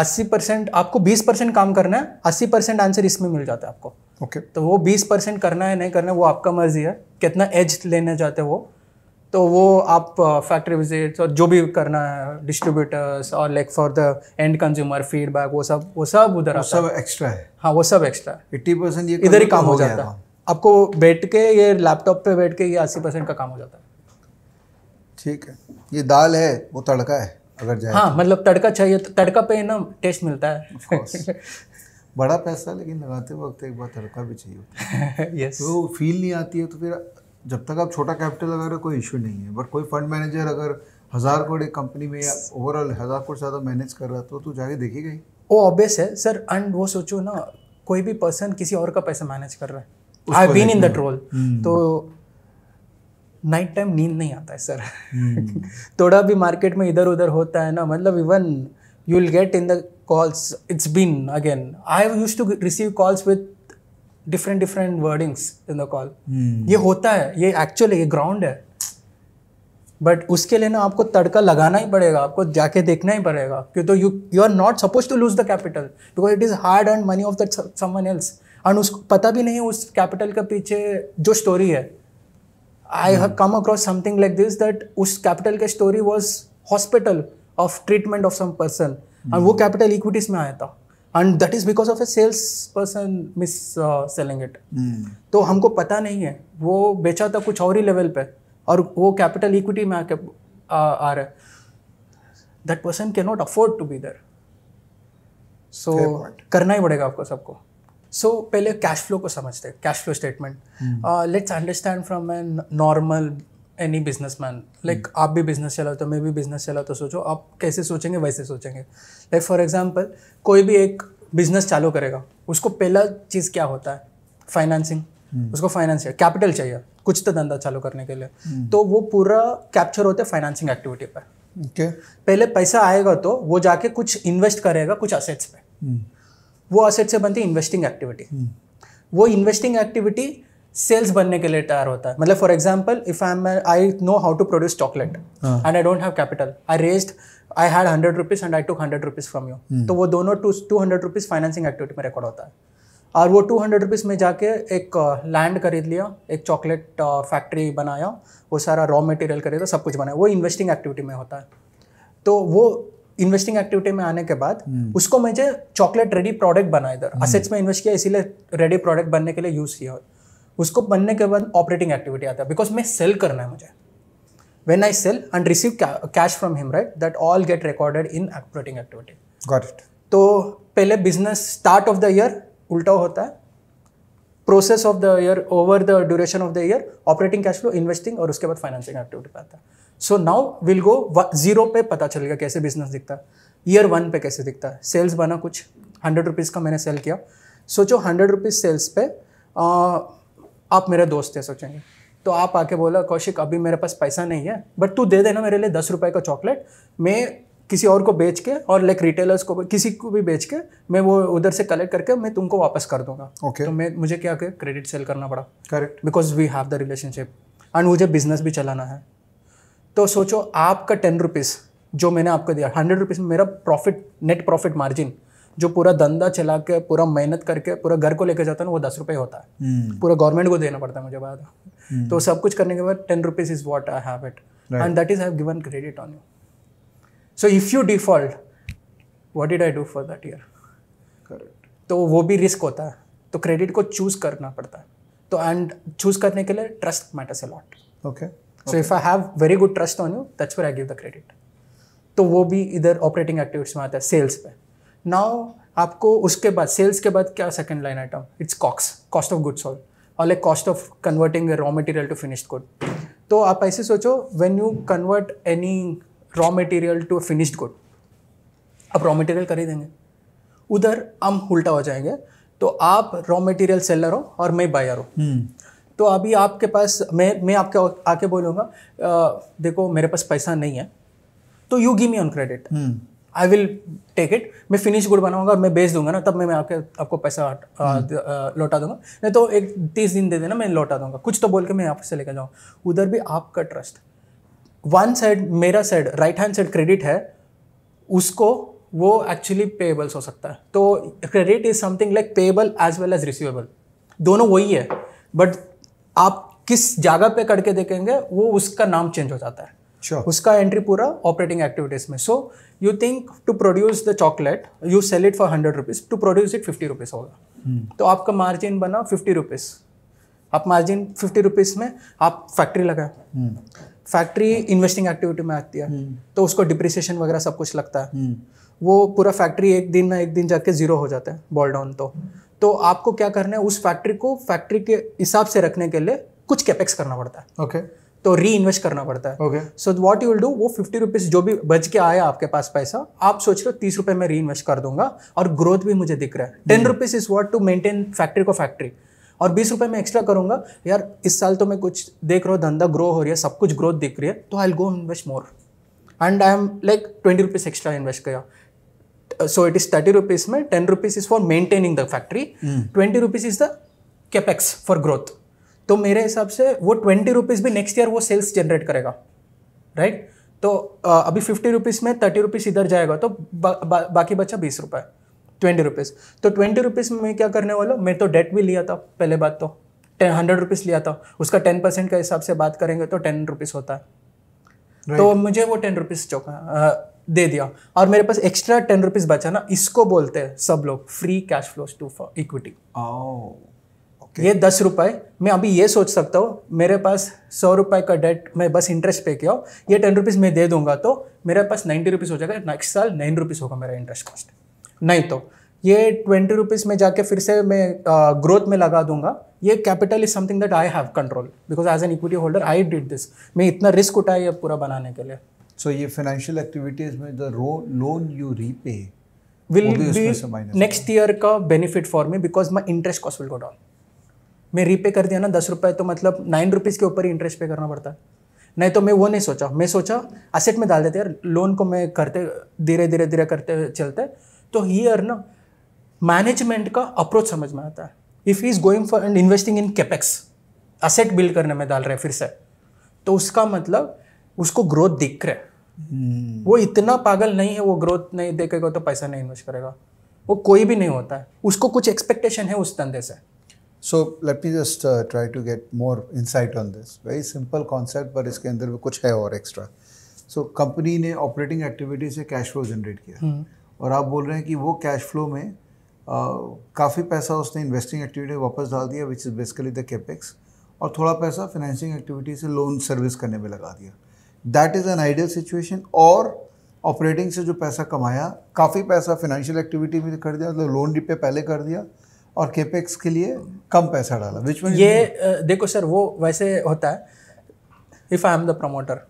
अस्सी परसेंट आपको बीस परसेंट काम करना है अस्सी परसेंट आंसर इसमें मिल जाता है आपको ओके okay. तो वो बीस परसेंट करना है नहीं करना है वो आपका मर्जी है कितना एज लेना चाहते हो वो तो वो आप फैक्ट्री uh, विजिट्स और जो भी करना है डिस्ट्रीब्यूटर्स और like for the end consumer feedback वो सब वो सब उधर आता सब एक्स्ट्रा है हाँ वो सब एक्स्ट्रा है एट्टी परसेंट ये इधर ही काम हो जाता है आपको बैठ के ये लैपटॉप पे बैठ के ये अस्सी परसेंट का काम हो जाता है ठीक है ये दाल है वो तड़का है अगर जाए हाँ तो। मतलब तड़का चाहिए तो, तड़का पे ना टेस्ट मिलता है बड़ा पैसा लेकिन लगाते वक्त एक बार तड़का भी चाहिए होता है यस वो फील नहीं आती है तो फिर जब तक आप छोटा कैपिटल लगा रहे हो कोई इश्यू नहीं है बट कोई फंड मैनेजर अगर हज़ार करोड़ एक कंपनी में या ओवरऑल हज़ार करोड़ ज़्यादा मैनेज कर रहा तो तू जाके देखेगा ही वो ऑब्वियस है सर एंड वो सोचो ना कोई भी पर्सन किसी और का पैसा मैनेज कर रहा है I been in that role तो नाइट टाइम नींद नहीं आता है सर हम्म। थोड़ा भी मार्केट में इधर उधर होता है ना मतलब even you will get in the calls it's been again I use to receive calls with different different wordings in the call ये होता है ये एक्चुअली ये ग्राउंड है बट उसके लिए ना आपको तड़का लगाना ही पड़ेगा आपको जाके देखना ही पड़ेगा क्यों तो you you are not suppose to lose the capital because it is hard earn money of that someone else and उसको पता भी नहीं उस कैपिटल के पीछे जो स्टोरी है I have come across something like this that उस कैपिटल के story was hospital of treatment of some person और वो कैपिटल hmm. इक्विटीज में आया था and that is because of a sales person misselling it तो हमको पता नहीं है वो बेचा था कुछ और ही लेवल पे और वो कैपिटल इक्विटी में आके आ रहा है that person can not afford to be there so करना ही पड़ेगा आपको सबको सो so, पहले कैश फ्लो को समझते हैं cash flow statement let's understand from a normal any business man like आप भी बिजनेस चलाते हो मैं भी बिजनेस चलाता तो सोचो आप कैसे सोचेंगे वैसे सोचेंगे लाइक फॉर एग्जाम्पल कोई भी एक बिजनेस चालू करेगा उसको पहला चीज़ क्या होता है फाइनेंसिंग hmm. उसको फाइनेंस चाहिए कैपिटल चाहिए कुछ तो धंधा चालू करने के लिए hmm. तो वो पूरा कैप्चर होता है फाइनेंसिंग एक्टिविटी पर okay. पहले पैसा आएगा तो वो जाके कुछ इन्वेस्ट करेगा कुछ असेट्स पे hmm. वो असेट से बनती है इन्वेस्टिंग एक्टिविटी hmm. वो इन्वेस्टिंग एक्टिविटी सेल्स बनने के लिए तैयार होता है मतलब for example if I am I know how to produce chocolate and I don't have capital I raised I had hundred rupees and I two hundred rupees from you तो वो दोनों two two hundred rupees financing activity में record होता है और वो to hundred rupees में जाके एक लैंड uh, खरीद लिया एक चॉकलेट फैक्ट्री uh, बनाया वो सारा रॉ मटेरियल खरीदा सब कुछ बनाया वो इन्वेस्टिंग एक्टिविटी में होता है तो वो इन्वेस्टिंग एक्टिविटी में आने के बाद hmm. उसको मुझे चॉकलेट रेडी प्रोडक्ट बनाया इधर असेट्स hmm. में इन्वेस्ट किया इसीलिए रेडी प्रोडक्ट बनने के लिए यूज़ किया उसको बनने के बाद ऑपरेटिंग एक्टिविटी आता है बिकॉज मैं सेल करना है मुझे when I sell and receive cash from him right that all get recorded in operating activity got तो पहले business start of the year उल्टा होता है process of the year over the duration of the year operating cash flow investing और उसके बाद financing activity पे आता है so now will go zero पे पता चल गया कैसे बिजनेस दिखता है ईयर वन पे कैसे दिखता है सेल्स बना कुछ हंड्रेड रुपीज़ का मैंने सेल किया सो so, जो हंड्रेड रुपीज़ सेल्स पे uh, आप मेरे दोस्त हैं सोचेंगे तो आप आके बोला कौशिक अभी मेरे पास पैसा नहीं है बट तू दे देना मेरे लिए दस रुपये का चॉकलेट मैं किसी और को बेच के और लाइक रिटेलर्स को किसी को भी बेच के मैं वो उधर से कलेक्ट करके मैं तुमको वापस कर दूंगा ओके okay. तो मैं मुझे क्या कर क्रेडिट सेल करना पड़ा correct because we have the relationship and मुझे बिजनेस भी चलाना है तो सोचो आपका टेन रुपीज़ जो मैंने आपको दिया हंड्रेड रुपीज़ मेरा प्रॉफिट नेट प्रॉफिट मार्जिन जो पूरा धंधा चला के पूरा मेहनत करके पूरा घर को लेकर जाता है ना वो दस रुपये होता है हम्म। पूरा गवर्नमेंट को देना पड़ता है मुझे बाद हम्म। तो सब कुछ करने के बाद ten rupees is what I have it and that is given credit on you so if you default what did I do for that year correct तो वो भी रिस्क होता है तो क्रेडिट को चूज़ करना पड़ता है तो एंड चूज़ करने के लिए ट्रस्ट मैटर्स से lot okay so if I have very good trust on you that's for I give the credit तो वो भी इधर ऑपरेटिंग एक्टिविटीज में आता है सेल्स पे नाउ आपको उसके बाद सेल्स के बाद क्या second line item it's cogs cost of good sold और like cost of converting raw material to finished good तो आप ऐसे सोचो when you convert any raw material to finished good आप रॉ मटेरियल खरीदेंगे उधर हम उल्टा हो जाएंगे तो आप रॉ मटेरियल सेलर हो और मैं बायर हूँ hmm. तो अभी आपके पास मैं मैं आपके आके बोलूँगा देखो मेरे पास पैसा नहीं है तो you give me on credit I will take it मैं फिनिश गुड बनाऊंगा और मैं बेच दूंगा ना तब मैं, मैं आके आपको पैसा हम्म। लौटा दूंगा नहीं तो एक तीस दिन दे देना मैं लौटा दूंगा कुछ तो बोल के मैं आपसे लेकर जाऊँ उधर भी आपका ट्रस्ट वन साइड मेरा side right hand side credit है उसको वो एक्चुअली पेएबल्स हो सकता है तो credit is something like payable as well as receivable दोनों वही है बट आप किस जगह पे करके देखेंगे वो उसका नाम चेंज हो जाता है sure. उसका एंट्री पूरा ऑपरेटिंग एक्टिविटीज में so you think to produce the chocolate you sell it for hundred rupees to produce it fifty rupees होगा hmm. तो आपका मार्जिन बना फिफ्टी रुपीज़ आप मार्जिन फिफ्टी रुपीज़ में आप फैक्ट्री लगाए फैक्ट्री इन्वेस्टिंग एक्टिविटी में आती है hmm. तो उसको डिप्रिसिएशन वगैरह सब कुछ लगता है hmm. वो पूरा फैक्ट्री एक दिन ना एक दिन जाके ज़ीरो हो जाता है बॉल डाउन तो तो आपको क्या करना है उस फैक्ट्री को फैक्ट्री के हिसाब से रखने के लिए कुछ कैपेक्स करना पड़ता है ओके okay. तो री इन्वेस्ट करना पड़ता है so what you will do वो फिफ्टी रुपीज जो भी बच के आया आपके पास पैसा आप सोच रहे हो तीस रुपए में री इन्वेस्ट कर दूंगा और ग्रोथ भी मुझे दिख रहा है ten rupees is what to maintain factory को फैक्ट्री और बीस रुपये मैं एक्स्ट्रा करूंगा यार इस साल तो मैं कुछ देख रहा हूँ धंधा ग्रो हो रही है सब कुछ ग्रोथ दिख रही है तो I go invest more and I am like twenty rupees extra invest किया so it is thirty rupees में ten rupees is for maintaining the factory twenty rupees is the capex for growth तो मेरे हिसाब से वो twenty rupees भी next year वो sales generate करेगा राइट तो अभी फिफ्टी रुपीज़ में थर्टी रुपीज़ इधर जाएगा तो बा, बा, बाकी बचा बीस रुपये ट्वेंटी रुपीज़ तो ट्वेंटी रुपीज़ में मैं क्या करने वाला मैं तो डेट भी लिया था पहले बात तो टेन हंड्रेड रुपीज़ लिया था उसका टेन परसेंट के हिसाब से बात करेंगे तो टेन रुपीज़ होता है right. तो मुझे वो टेन रुपीज़ चौका दे दिया और मेरे पास एक्स्ट्रा टेन रुपीज़ बचा ना इसको बोलते हैं सब लोग free cash flows to for equity okay. ये दस रुपए मैं अभी ये सोच सकता हूँ मेरे पास सौ रुपए का डेट मैं बस इंटरेस्ट पे किया ये टेन रुपीज़ मैं दे दूंगा तो मेरे पास नाइन्टी रुपीज़ हो जाएगा नेक्स्ट साल नाइन रुपीज़ होगा मेरा इंटरेस्ट कॉस्ट नहीं तो ये ट्वेंटी रुपीज़ में जाके फिर से मैं ग्रोथ में लगा दूंगा ये capital is something that I have control because as an equity holder I did this मैं इतना रिस्क उठाया ये पूरा बनाने के लिए सो ये फाइनेंशियल एक्टिविटीज़ में the loan you repay will be next year का benefit for me because my interest cost will go down मैं रीपे कर दिया ना दस रुपये तो मतलब नाइन रुपीज़ के ऊपर ही इंटरेस्ट पे करना पड़ता है नहीं तो मैं वो नहीं सोचा मैं सोचा असेट में डाल देते यार लोन को मैं करते धीरे धीरे धीरे करते चलते तो यार ना मैनेजमेंट का अप्रोच समझ में आता है if he is going for and investing in capex asset build करने में डाल रहे हैं फिर से तो उसका मतलब उसको ग्रोथ दिख रहा है hmm. वो इतना पागल नहीं है वो ग्रोथ नहीं देखेगा तो पैसा नहीं इन्वेस्ट करेगा वो कोई भी नहीं होता है उसको कुछ एक्सपेक्टेशन है उस धंधे से so let me just try to get more insight on this very simple concept पर इसके अंदर भी कुछ है और एक्स्ट्रा सो कंपनी ने ऑपरेटिंग एक्टिविटी से कैश फ्लो जनरेट किया हम्म। और आप बोल रहे हैं कि वो कैश फ्लो में काफ़ी पैसा उसने इन्वेस्टिंग एक्टिविटी में वापस डाल दिया which is basically the capex और थोड़ा पैसा फाइनेंसिंग एक्टिविटी से लोन सर्विस करने में लगा दिया that is an ideal situation और ऑपरेटिंग से जो पैसा कमाया काफ़ी पैसा फाइनेंशियल एक्टिविटी में कर दिया मतलब लोन रिपे पहले कर दिया और केपेक्स के लिए कम पैसा डाला विच में ये देखो सर वो वैसे होता है if I am the promoter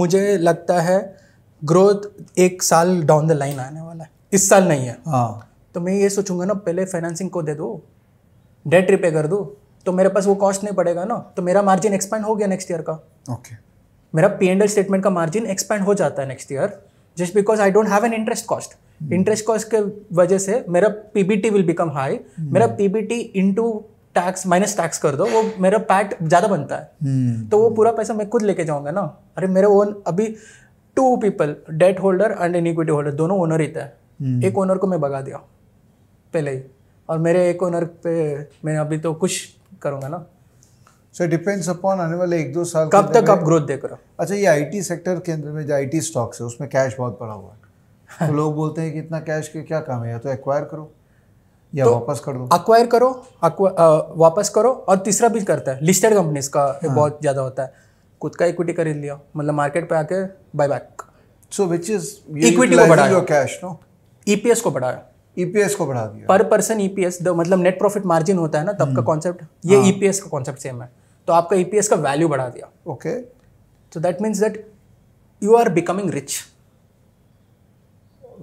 मुझे लगता है ग्रोथ एक साल डाउन द लाइन आने वाला है इस साल नहीं है हाँ तो मैं ये सोचूंगा ना पहले फाइनेंसिंग को दे दो डेट रिपे कर दो तो मेरे पास वो कॉस्ट नहीं पड़ेगा ना तो मेरा मार्जिन एक्सपैंड हो गया नेक्स्ट ईयर का ओके okay. मेरा पी एंड स्टेटमेंट का मार्जिन एक्सपैंड हो जाता है next year just because I don't have an interest cost interest hmm. Cost के वजह से मेरा पीबीटी विल बिकम हाई मेरा PBT into tax minus tax कर दो वो मेरा पैट ज़्यादा बनता है hmm. तो वो पूरा पैसा मैं खुद लेके जाऊंगा ना अरे मेरे ओन अभी two people debt holder and in holder दोनों ओनर ही थे hmm. एक ओनर को मैं भगा दिया पहले ही और मेरे एक ओनर पे मैं अभी तो कुछ करूंगा ना सो डिपेंड्स अपॉन आने वाले एक दो साल कब तक आप ग्रोथ देख रहे हो अच्छा ये आईटी सेक्टर के अंदर में जो आईटी स्टॉक्स है उसमें कैश बहुत बड़ा हुआ है तो लोग बोलते हैं कि इतना कैश के क्या काम है या तो एक्वायर करो या तो वापस कर दो अक्वायर करो आ, वापस करो और तीसरा भी करता है लिस्टेड कंपनीज का हाँ. बहुत ज़्यादा होता है खुद का इक्विटी खरीद लिया मतलब मार्केट पे आके buy back so which is equity को बढ़ाया कैश नो ईपीएस को बढ़ाया ईपीएस को बढ़ा दिया पर पर्सन ईपीएस मतलब नेट प्रॉफिट मार्जिन होता है ना तब का कॉन्सेप्ट हम्म। ये ईपीएस हाँ। e का कॉन्सेप्ट सेम है तो आपका ईपीएस e का वैल्यू बढ़ा दिया okay so that means that you are becoming rich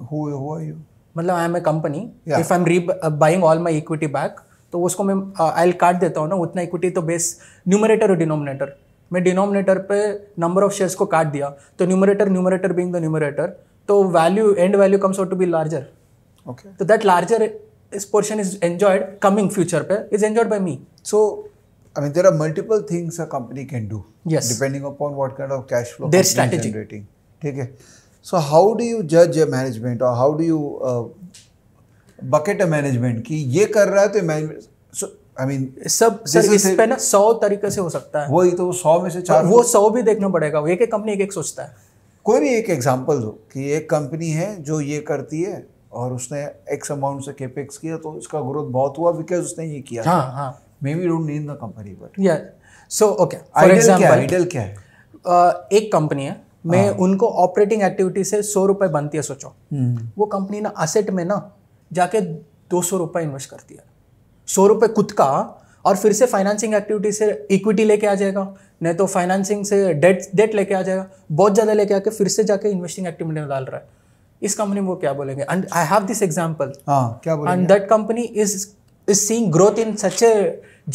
who, who are you? मतलब I am a company if I am rebuying all my equity back तो उसको मैं आई एल काट देता हूँ ना उतना इक्विटी तो बेस न्यूमरेटर और डिनोमिनेटर मैं डिनोमिनेटर पे नंबर ऑफ शेयर्स को काट दिया तो numerator numerator being the numerator तो value and value comes out to be larger okay तो दैट लार्जर इस portion is enjoyed coming future पे is enjoyed by me so I mean there are multiple things a company can do Yes. Depending upon what kind of cash flow their strategy ठीक है so how do you जज a management और how do you bucket a management कि ये कर रहा है तो मैनेजमेंट I mean सब इस पे ना सौ तरीके से हो सकता है वही तो सौ में से चार वो सौ भी देखना पड़ेगा एक एक कंपनी एक एक सोचता है कोई भी एक एग्जाम्पल दो कि एक कंपनी है जो ये करती है और उसने एक्स अमाउंट से केपेक्स किया तो उसका ग्रोथ बहुत हुआ बिकॉज उसने ये किया हाँ हाँ maybe don't need the company but या सो ओके आइडियल क्या आइडियल क्या है uh, एक कंपनी है में हाँ। उनको ऑपरेटिंग एक्टिविटी से सौ रुपए बनती है सोचो हम्म। वो कंपनी ना असेट में ना जाके दो सौ रुपए इन्वेस्ट करती है सौ रुपए खुद का और फिर से फाइनेंसिंग एक्टिविटी से इक्विटी लेके आ जाएगा नहीं तो फाइनेंसिंग से डेट डेट लेके आ जाएगा बहुत ज़्यादा लेके आके फिर से जाके इन्वेस्टिंग एक्टिविटी में डाल रहा है इस कंपनी में वो क्या बोलेंगे and I have this example and that company is is seeing growth in such a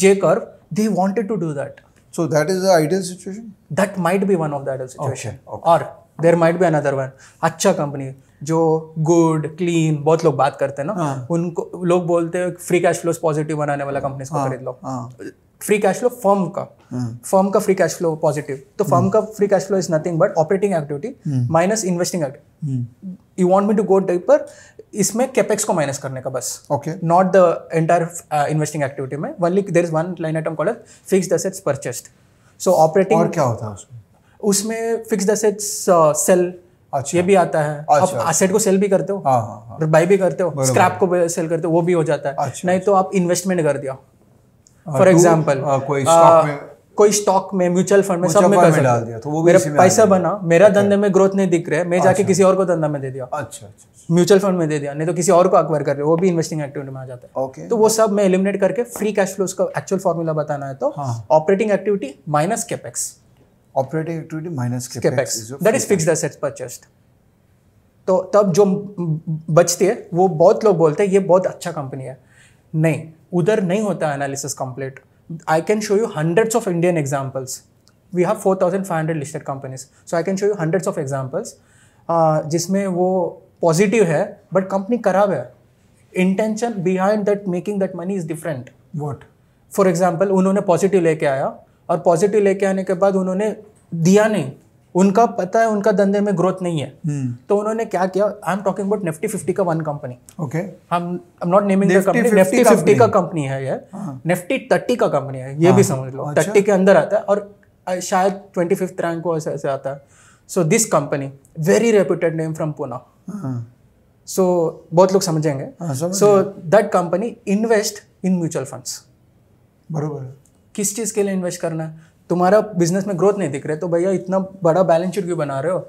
J curve they wanted to do that So that is the ideal situation? That might be one of the ideal situation. Okay, okay. Or there might be another one. अच्छा company जो good clean बहुत लोग बात करते हैं ना हाँ. उनको लोग बोलते हैं फ्री कैश फ्लो पॉजिटिव बनाने वाला कंपनीज हाँ, को खरीद लो फ्री कैश फ्लो फर्म का फर्म हाँ। का फ्री कैश फ्लो पॉजिटिव तो फर्म हम्म। का free cash flow is nothing but operating activity minus investing activity you want me to go deeper इसमें कैपेक्स को माइनस करने का बस okay not the entire investing activity में only there is one line item call fix assets purchased so operating और क्या होता है उसमें उसमें फिक्स असेट्स सेल अच्छा। ये भी आता है अच्छा, आप अच्छा। एसेट को सेल भी करते हो और हाँ, बाई हाँ, हाँ। भी करते हो स्क्रैप को सेल करते हो वो भी हो जाता है अच्छा, नहीं अच्छा। तो आप इन्वेस्टमेंट कर दिया फॉर हाँ, एग्जाम्पल तो, कोई स्टॉक uh, में कोई स्टॉक में म्यूचुअल फंड में सब में कर डाल दिया तो वो भी मेरा पैसा बना मेरा धंधे में ग्रोथ नहीं दिख रहा है मैं जाके अच्छा, किसी अच्छा। और को धंधा में दे दिया अच्छा अच्छा म्यूचुअल अच्छा। फंड में दे दिया नहीं तो किसी और को अक्वायर कर रहे वो भी इन्वेस्टिंग एक्टिविटी में आ जाता है ओके तो वो सब मैं एलिमिनेट करके फ्री कैश फ्लो का एक्चुअल फॉर्मूला बताना है तो operating activity minus capex operating activity minus capex that is fix assets purchased तो तब जो बचती है वो बहुत लोग बोलते हैं ये बहुत अच्छा कंपनी है नहीं उधर नहीं होता analysis complete I can show you hundreds of Indian examples. We have 4,500 listed companies. So I can show you hundreds of examples uh, जिसमें वो पॉजिटिव है बट कंपनी खराब है intention behind that making that money is different what for example उन्होंने positive लेके आया और positive लेके आने के बाद उन्होंने दिया नहीं उनका पता है उनका धंधे में ग्रोथ नहीं है हम्म। तो उन्होंने क्या किया I am talking about Nifty fifty का वन कंपनी ओके हम I am not naming Nifty fifty का कंपनी है ये निफ्टी हाँ। थर्टी का कंपनी है ये भी हाँ। समझ लो थर्टी अच्छा। के अंदर आता है और शायद ट्वेंटी फिफ्थ रैंक को ऐसे ऐसे आता है so this company very reputed name from Poona so बहुत लोग समझेंगे so that company invest in mutual funds बरोबर किस चीज़ के लिए इन्वेस्ट करना है तुम्हारा बिजनेस में ग्रोथ नहीं दिख रहा है तो भैया इतना बड़ा बैलेंस शीट क्यों बना रहे हो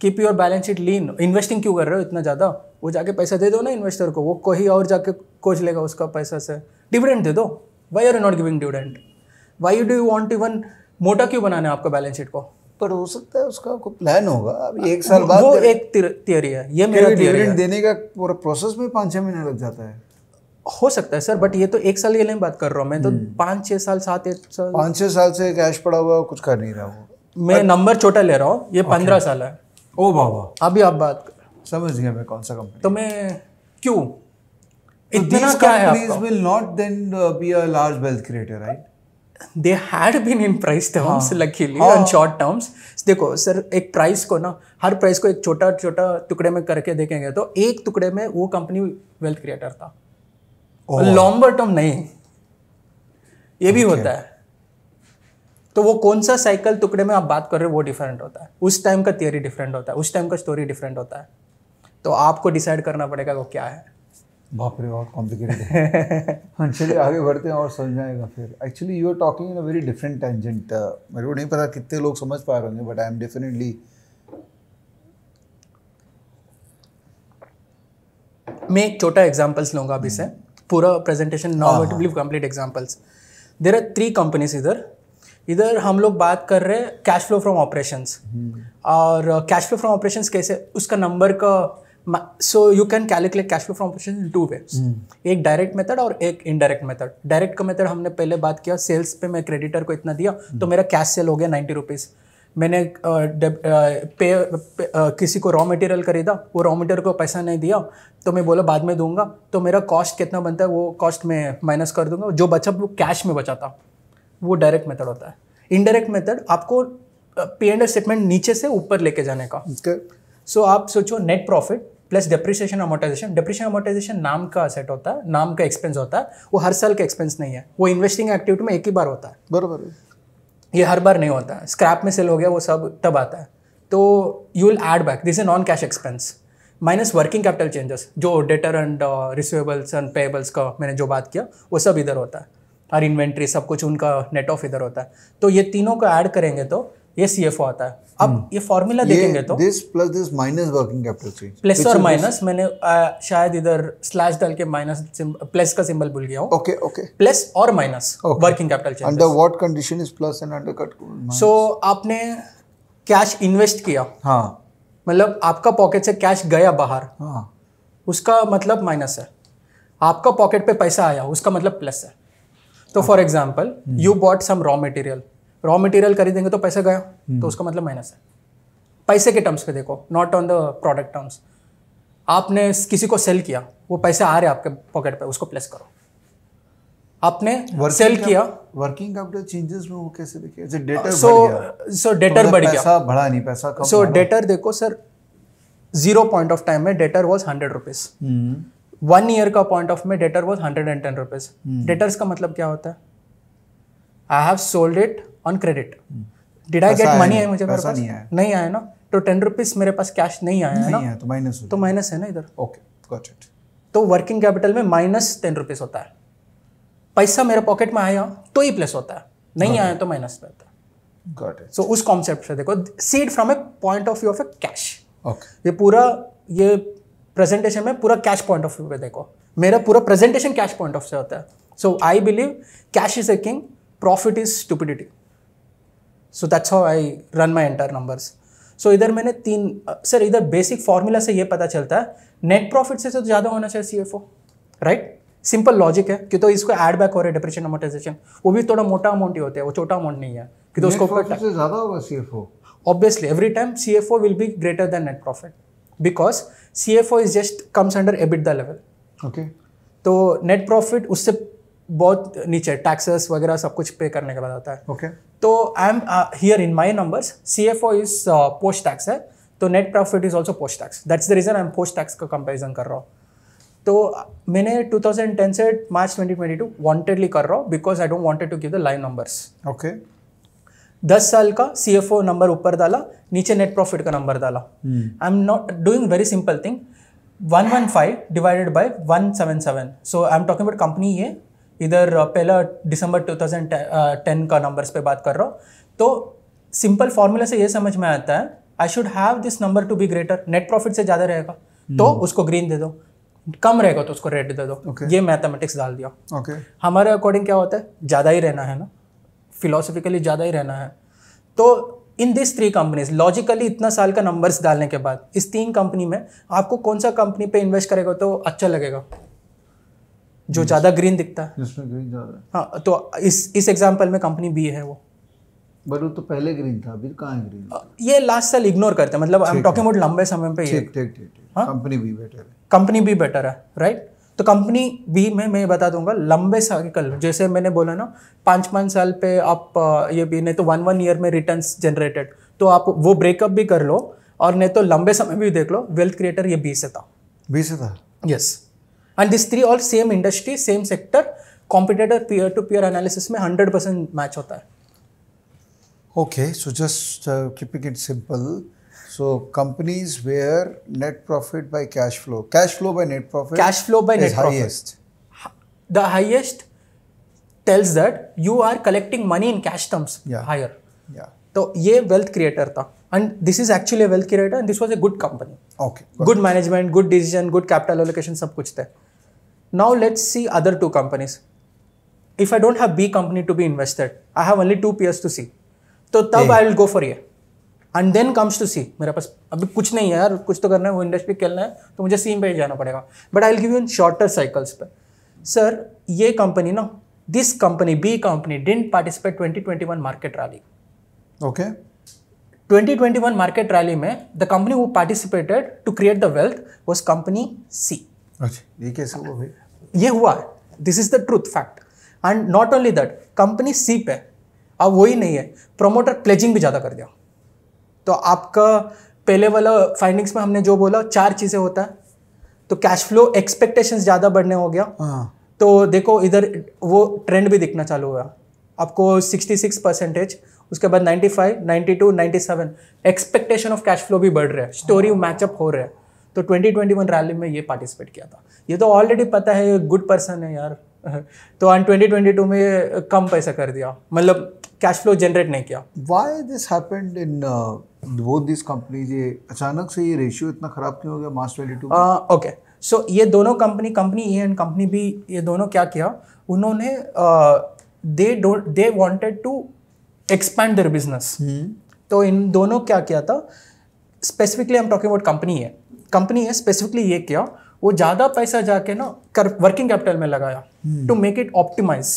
keep your balance sheet lean investing क्यों कर रहे हो इतना ज़्यादा वो जाके पैसा दे दो ना इन्वेस्टर को वो कहीं और जाके कोच लेगा उसका पैसा से डिविडेंड दे दो why are you not giving dividend why do you want even मोटा क्यों बनाना है आपका बैलेंस शीट को पर हो सकता है उसका कोई प्लान होगा अब एक साल बाद वो एक थियरी है ये मेरा थियरी देने का पूरा प्रोसेस में पाँच छः महीने लग जाता है हो सकता है सर बट ये तो एक साल के लिए बात कर रहा हूँ मैं तो हम्म। पाँच छः साल सात एक साल पाँच छः साल से कैश पड़ा हुआ कुछ कर नहीं रहा हूँ मैं नंबर छोटा ले रहा हूँ ये पंद्रह साल है ओ बाबा अभी आप बात कर समझ गया मैं कौन सा कंपनी तो मैं क्यों इतना क्या है will not then be a large wealth creator right they had been in price terms luckily on short terms देखो सर एक प्राइस को ना हर प्राइस को एक छोटा छोटा टुकड़े में करके देखेंगे तो एक टुकड़े में वो कंपनी वेल्थ क्रिएटर था लॉन्गर टर्म नहीं ये भी होता है तो वो कौन सा साइकिल टुकड़े में आप बात कर रहे हो वो डिफरेंट होता है उस टाइम का थियोरी डिफरेंट होता है उस टाइम का स्टोरी डिफरेंट होता है तो आपको डिसाइड करना पड़ेगा वो क्या है बाप रे बहुत कॉम्प्लिकेटेड है हाँ, चलिए आगे बढ़ते हैं और समझ जाएगा आएगा फिर actually you are talking in a very different tangent मेरे को नहीं पता कितने लोग समझ पा रहे होंगे बट आई एम डेफिनेटली मैं एक छोटा एग्जाम्पल्स लूंगा अभी हम्म। से पूरा presentation normatively complete examples there are three companies इधर इधर हम लोग बात कर रहे हैं कैश फ्लो फ्रॉम ऑपरेशंस और कैश फ्लो फ्रॉम ऑपरेशंस कैसे उसका नंबर का so you can calculate cash flow from operation in two ways एक डायरेक्ट मेथड और एक इनडायरेक्ट मेथड डायरेक्ट का मेथड हमने पहले बात किया सेल्स पे मैं क्रेडिटर को इतना दिया तो हम्म। मेरा कैश सेल हो गया नाइन्टी रुपीज़ मैंने पे, पे किसी को रॉ मटेरियल खरीदा वो रॉ मटेरियल को पैसा नहीं दिया तो मैं बोला बाद में दूंगा तो मेरा कॉस्ट कितना बनता है वो कॉस्ट मैं माइनस कर दूंगा जो बचा वो कैश में बचाता वो डायरेक्ट मेथड होता है इनडायरेक्ट मेथड आपको पे एंड स्टेटमेंट नीचे से ऊपर लेके जाने का सो okay. so, आप सोचो net profit plus depreciation amortisation depreciation amortisation नाम का असेट होता है नाम का एक्सपेंस होता है वो हर साल का एक्सपेंस नहीं है वो इन्वेस्टिंग एक्टिविटी में एक ही बार होता है बरोबर ये हर बार नहीं होता स्क्रैप में सेल हो गया वो सब तब आता है तो you will add back this a non cash expense minus working capital changes जो debtor and receivables and payables का मैंने जो बात किया वो सब इधर होता है और इन्वेंट्री सब कुछ उनका नेट ऑफ इधर होता है तो ये तीनों को ऐड करेंगे तो ये सी एफ ओ आता है अब हम्म। ये फॉर्मूला देखेंगे तो this plus this minus working capital change plus और माइनस मैंने आ, शायद इधर स्लैश डाल के माइनस प्लस का सिंबल भूल गया हूँ ओके ओके प्लस और minus working capital change under what condition is plus and under cut so आपने कैश इन्वेस्ट किया हाँ मतलब आपका पॉकेट से कैश गया बाहर हाँ उसका मतलब माइनस है आपका पॉकेट पे पैसा आया उसका मतलब प्लस है तो for example you bought some raw material raw material खरीदेंगे तो पैसा गया हम्म। तो उसका मतलब माइनस है पैसे के टर्म्स पे देखो not on the product terms आपने किसी को सेल किया वो पैसे आ रहे आपके पॉकेट पे उसको प्लस करो आपने सेल किया वर्किंग कैपिटल चेंजेस में वो कैसे देखिए डेटर सो सो डेटर बढ़ तो मतलब गया पैसा बढ़ा नहीं पैसा कम सो डेटर देखो sir zero point of time में debtor was hundred rupees one year का पॉइंट ऑफ में debtor was hundred and ten rupees debtors का मतलब क्या होता है I have sold it on credit did I get money है मुझे मेरे पास नहीं आया नहीं आया ना तो टेन रुपीज मेरे पास कैश नहीं आया है तो माइनस तो माइनस है ना इधर ओके इट तो वर्किंग कैपिटल में माइनस टेन रुपीज होता है पैसा मेरे पॉकेट में आया तो ही प्लस होता है नहीं आया तो माइनस में होता है सो उस कॉन्सेप्ट से देखो seen from a point of view of a cash ये पूरा ये प्रेजेंटेशन में पूरा कैश पॉइंट ऑफ व्यू पे देखो मेरा पूरा प्रेजेंटेशन कैश पॉइंट ऑफ से होता है so I believe cash is a king profit is stupidity so that's how I run my entire numbers so इधर मैंने तीन सर इधर बेसिक फार्मूला से ये पता चलता है नेट प्रॉफिट से तो ज़्यादा होना चाहिए C F O right simple logic है क्योंकि तो इसको एड बैक हो रहा है डिप्रेशन अमोटाइजेशन वो भी थोड़ा मोटा अमाउंट ही होता है वो छोटा अमाउंट नहीं है कि तो उसको ज़्यादा होगा C F O obviously every time C F O will be greater than net profit because C F O is just comes under EBIT the level okay तो नेट प्रॉफिट उससे बहुत नीचे टैक्सेस वगैरह सब कुछ पे करने के बाद आता है ओके okay. तो I am here in my numbers C F O is post tax है तो net profit is also post tax that's the reason I am post tax का कंपेरिजन कर रहा हूँ तो uh, मैंने 2010 से मार्च 2022 वांटेडली कर रहा हूँ because I don't wanted to give the live numbers okay दस साल का सी एफ ओ नंबर ऊपर डाला नीचे नेट प्रॉफिट का नंबर डाला I am not doing very simple thing one one five divided by one seven seven so I am talking about company ये इधर पहला दिसंबर 2010 का नंबर्स पे बात कर रहा हूँ तो सिंपल फार्मूला से ये समझ में आता है I should have this number to be greater net profit से ज़्यादा रहेगा तो hmm. उसको ग्रीन दे दो कम रहेगा तो उसको रेड दे दो okay. ये मैथमेटिक्स डाल दिया okay. हमारे अकॉर्डिंग क्या होता है ज़्यादा ही रहना है ना फिलोसफिकली ज़्यादा ही रहना है तो in this three companies logically इतना साल का नंबर्स डालने के बाद इस तीन कंपनी में आपको कौन सा कंपनी पे इन्वेस्ट करेगा तो अच्छा लगेगा जो ज़्यादा ग्रीन दिखता है जिसमें ग्रीन ज़्यादा है हाँ तो इस इस एग्जांपल में कंपनी बी है वो बट वो तो पहले ग्रीन था अभी कहाँ ग्रीन ये लास्ट साल इग्नोर करते हैं मतलब आई एम टॉकिंग अबाउट लंबे समय पे ठीक ठीक ठीक कंपनी बी बेटर है कंपनी बी बेटर है राइट तो कंपनी बी में मैं बता दूंगा लंबे साइकिल जैसे मैंने बोला ना पाँच पाँच साल पे आप ये भी नहीं तो वन वन ईयर में रिटर्न जनरेटेड तो आप वो ब्रेकअप भी कर लो और नहीं तो लंबे समय भी देख लो वेल्थ क्रिएटर ये बी से था बी से था yes yes. And this three all same industry same sector competitor peer to peer analysis में हंड्रेड परसेंट मैच होता है okay so just keeping it simple so companies where net profit by cash flow cash flow by net profit cash flow by net highest the highest tells that you are collecting money in cash terms higher तो ये wealth creator था and this is actually wealth creator and this was a good company okay good management good decision good capital allocation सब कुछ था Now let's see other two companies. If I don't have B company to be invested, I have only two peers to see. तो तब I will go for ये and then comes to C मेरे पास अभी कुछ नहीं है यार कुछ तो करना है वो इंडस्ट्री खेलना है तो मुझे सीम पे जाना पड़ेगा but I will give you in shorter cycles पे सर ये कंपनी ना this company B company didn't participate 2021 market rally okay 2021 market rally में द कंपनी वो participated to create the wealth was company C अच्छा ये कैसे हुआ भाई ये हुआ है this is the truth fact and not only that company सीप है अब वही नहीं है प्रोमोटर प्लेजिंग भी ज़्यादा कर दिया तो आपका पहले वाला फाइंडिंग्स में हमने जो बोला चार चीज़ें होता है तो कैश फ्लो एक्सपेक्टेशंस ज़्यादा बढ़ने हो गया हाँ। तो देखो इधर वो ट्रेंड भी दिखना चालू हुआ आपको 66 परसेंटेज उसके बाद 95, 92, 97 एक्सपेक्टेशन ऑफ कैश फ्लो भी बढ़ रहा है स्टोरी मैचअप हो रहा है तो 2021 रैली में ये पार्टिसिपेट किया था ये तो ऑलरेडी पता है गुड पर्सन है यार तो ऑन 2022 में कम पैसा कर दिया मतलब कैश फ्लो जनरेट नहीं किया why this happened in both this companies ये अचानक से ये रेशियो इतना खराब क्यों हो गया mass value too okay so ये दोनों company company A and company B ये दोनों क्या किया उन्होंने they don't they wanted to expand their business तो इन दोनों क्या किया था specifically I am talking about company है कंपनी है स्पेसिफिकली ये किया वो ज़्यादा पैसा जाके ना कर वर्किंग कैपिटल में लगाया to make it optimise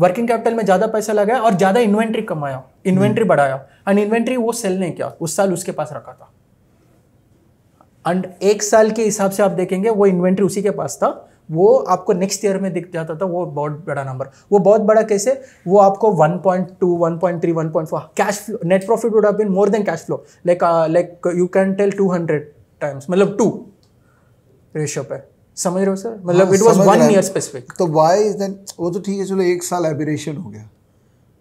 working capital में ज़्यादा पैसा लगाया और ज़्यादा इन्वेंट्री कमाया इन्वेंट्री हम्म। बढ़ाया एंड इन्वेंट्री वो सेल नहीं किया उस साल उसके पास रखा था एंड एक साल के हिसाब से आप देखेंगे वो इन्वेंट्री उसी के पास था वो आपको नेक्स्ट ईयर में दिख जाता था वो बहुत बड़ा नंबर वो बहुत बड़ा कैसे वो आपको 1.2 1.3 1.4 cash net profit would have been more than cash flow like like you can tell 200 times मतलब टू रेशियो पे समझ रहे हो सर मतलब it was one year specific तो व्हाई देन वो तो ठीक है चलो एक साल एबरेशन हो गया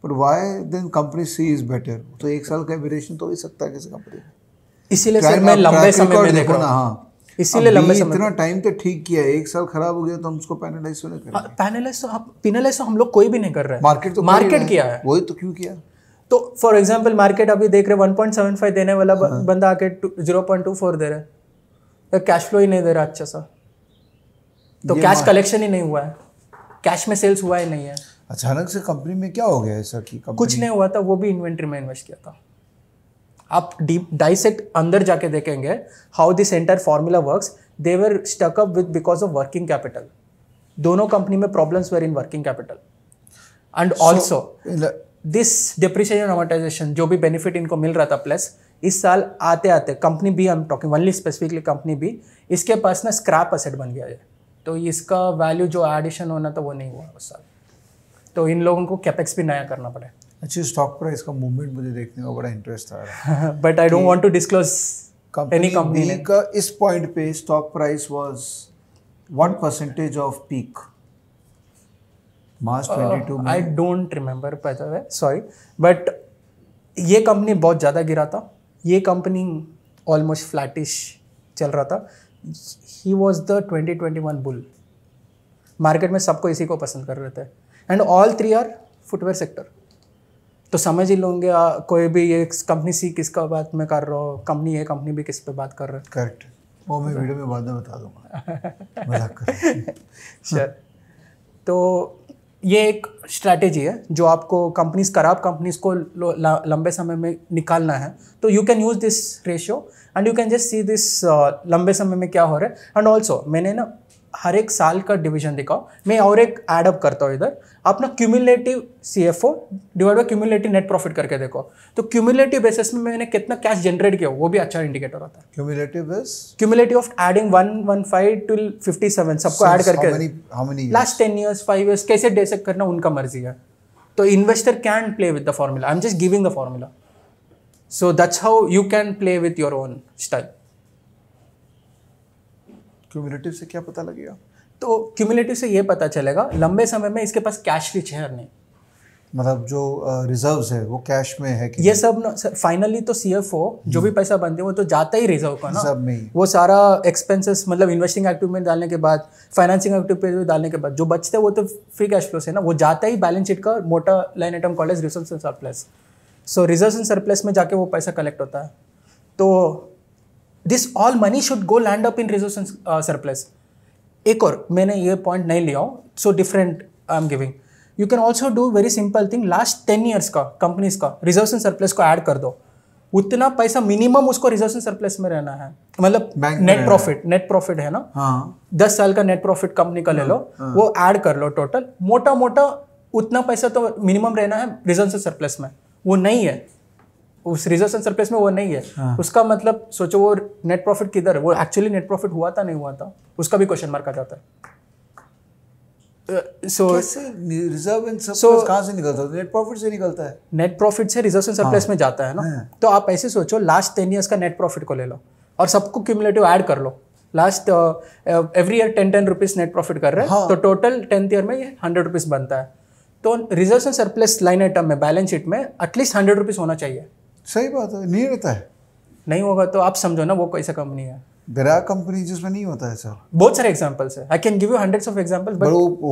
पर why then company C is better तो एक साल का एबरेशन तो हो ही सकता है किसी कंपनी इसीलिए सर मैं लंबे समय में देख रहा हूं हाँ। इसीलिए लंबे समय इतना टाइम तो ठीक किया एक साल खराब हो गया तो हम उसको पेनलाइज क्यों तो नहीं कर रहे पेनलाइज तो आप पेनलाइज तो हम लोग कोई भी नहीं कर रहे मार्केट तो मार्केट किया है वही तो क्यों किया तो फॉर एग्जाम्पल मार्केट अभी देख रहे वन पॉइंट सेवन फाइव देने वाला हाँ. बंदा आके जीरो पॉइंट टू फोर दे रहा है तो कैश फ्लो ही नहीं दे रहा अच्छा सा तो कैश कलेक्शन ही नहीं हुआ है कैश में सेल्स हुआ ही नहीं है अचानक से कंपनी में क्या हो गया ऐसा कि company... कुछ नहीं हुआ था वो भी इन्वेंट्री में इन्वेस्ट किया था आप डीप डाइसेक्ट अंदर जाके देखेंगे how this entire formula work they were with because of working capital दोनों कंपनी में problems were in working capital and also this depreciation amortisation जो भी बेनिफिट इनको मिल रहा था प्लस इस साल आते आते कंपनी भी I am talking only specifically company B इसके पास ना स्क्रैप असेट बन गया है तो इसका वैल्यू जो एडिशन होना था वो नहीं हुआ उस साल तो इन लोगों को कैपेक्स भी नया करना पड़ा अच्छी स्टॉक प्राइस का मूवमेंट मुझे देखने का बड़ा इंटरेस्ट आ रहा है but I don't want to disclose any company का इस पॉइंट पे stock price was one percentage of peak March 22 uh, में आई डोंट रिमेंबर पता है सॉरी बट ये कंपनी बहुत ज़्यादा गिरा था ये कंपनी ऑलमोस्ट फ्लैटिश चल रहा था ही वॉज द 2021 बुल मार्केट में सबको इसी को पसंद कर रहे थे and all three are footwear sector तो समझ ही लोगे कोई भी ये कंपनी सी किसका बात में कर रहा हो कंपनी ये कंपनी भी किस पे बात कर रहा है करेक्ट वो मैं वीडियो में बाद में बता दूंगा मजाक कर तो ये एक स्ट्रैटेजी है जो आपको कंपनीज खराब कंपनीज को लंबे समय में निकालना है तो you can use this ratio and you can just see this लंबे समय में क्या हो रहा है एंड ऑल्सो मैंने ना हर एक साल का डिवीजन दिखाओ मैं और एक एडअप करता हूँ इधर अपना cumulative C F O divide by cumulative net profit करके देखो तो क्यूमुलेटिव बेसिस में मैंने कितना कैश जनरेट किया वो भी अच्छा इंडिकेटर होता है cumulative is cumulative of adding one one five two fifty seven सबको एड करके last ten years five years कैसे डे डिसेक्ट करना उनका मर्जी है तो investor can play with the formula I am just giving the formula so that's how you can play with your own style cumulative से क्या पता लगेगा तो क्यूमुलेटिव से ये पता चलेगा लंबे समय में इसके पास कैश रिच है नहीं मतलब जो रिजर्व है वो कैश में है कि ये सब फाइनली तो सी एफ ओ जो भी हम्म। पैसा बनते हैं वो तो जाता ही रिजर्व का ना सब में वो सारा एक्सपेंसेस मतलब इन्वेस्टिंग एक्टिव में डालने के बाद फाइनेंसिंग एक्टिव में डालने के बाद जो बचते हैं वो तो फ्री कैश फ्लो से ना वो जाता ही बैलेंस शीट का मोटा line item college reserve and surplus so reserve and surplus में जाके वो पैसा कलेक्ट होता है तो this all money should go land up in reserve and surplus एक और मैंने ये पॉइंट नहीं लिया so different I am giving you can also do very simple thing last ten years का कंपनीज का रिजर्व एंड सरप्लस को add कर दो उतना पैसा मिनिमम उसको रिजर्व एंड सरप्लस में रहना है मतलब नेट प्रॉफिट नेट प्रॉफिट है ना हाँ। दस साल का नेट प्रॉफिट कंपनी का ले लो हाँ।, हाँ। वो ऐड कर लो टोटल मोटा मोटा उतना पैसा तो मिनिमम रहना है रिजर्व एंड सरप्लस में वो नहीं है उस रिजर्व एंड सरप्लस में वो नहीं है हाँ. उसका मतलब सोचो वो नेट प्रॉफिट किधर वो एक्चुअली नेट प्रॉफिट हुआ था नहीं हुआ था उसका भी क्वेश्चन मार्क आ जाता है हाँ। हाँ। तो आप ऐसे सोचो लास्ट टेन ईयर्स का नेट प्रॉफिट को ले लो और सबको क्यूमुलेटिव ऐड कर लो last every year ten ten rupees net profit कर रहे हैं हाँ. तो टोटल टेंथ ईयर में ये हंड्रेड रुपीज बनता है तो reserve and surplus line item में बैलेंस शीट में एटलीस्ट हंड्रेड रुपीज होना चाहिए सही बात है नहीं रहता है नहीं होगा तो आप समझो ना वो कैसा कंपनी है देर कंपनी जिसमें नहीं होता है सर बहुत सारे एग्जांपल्स है I can give you hundreds of example but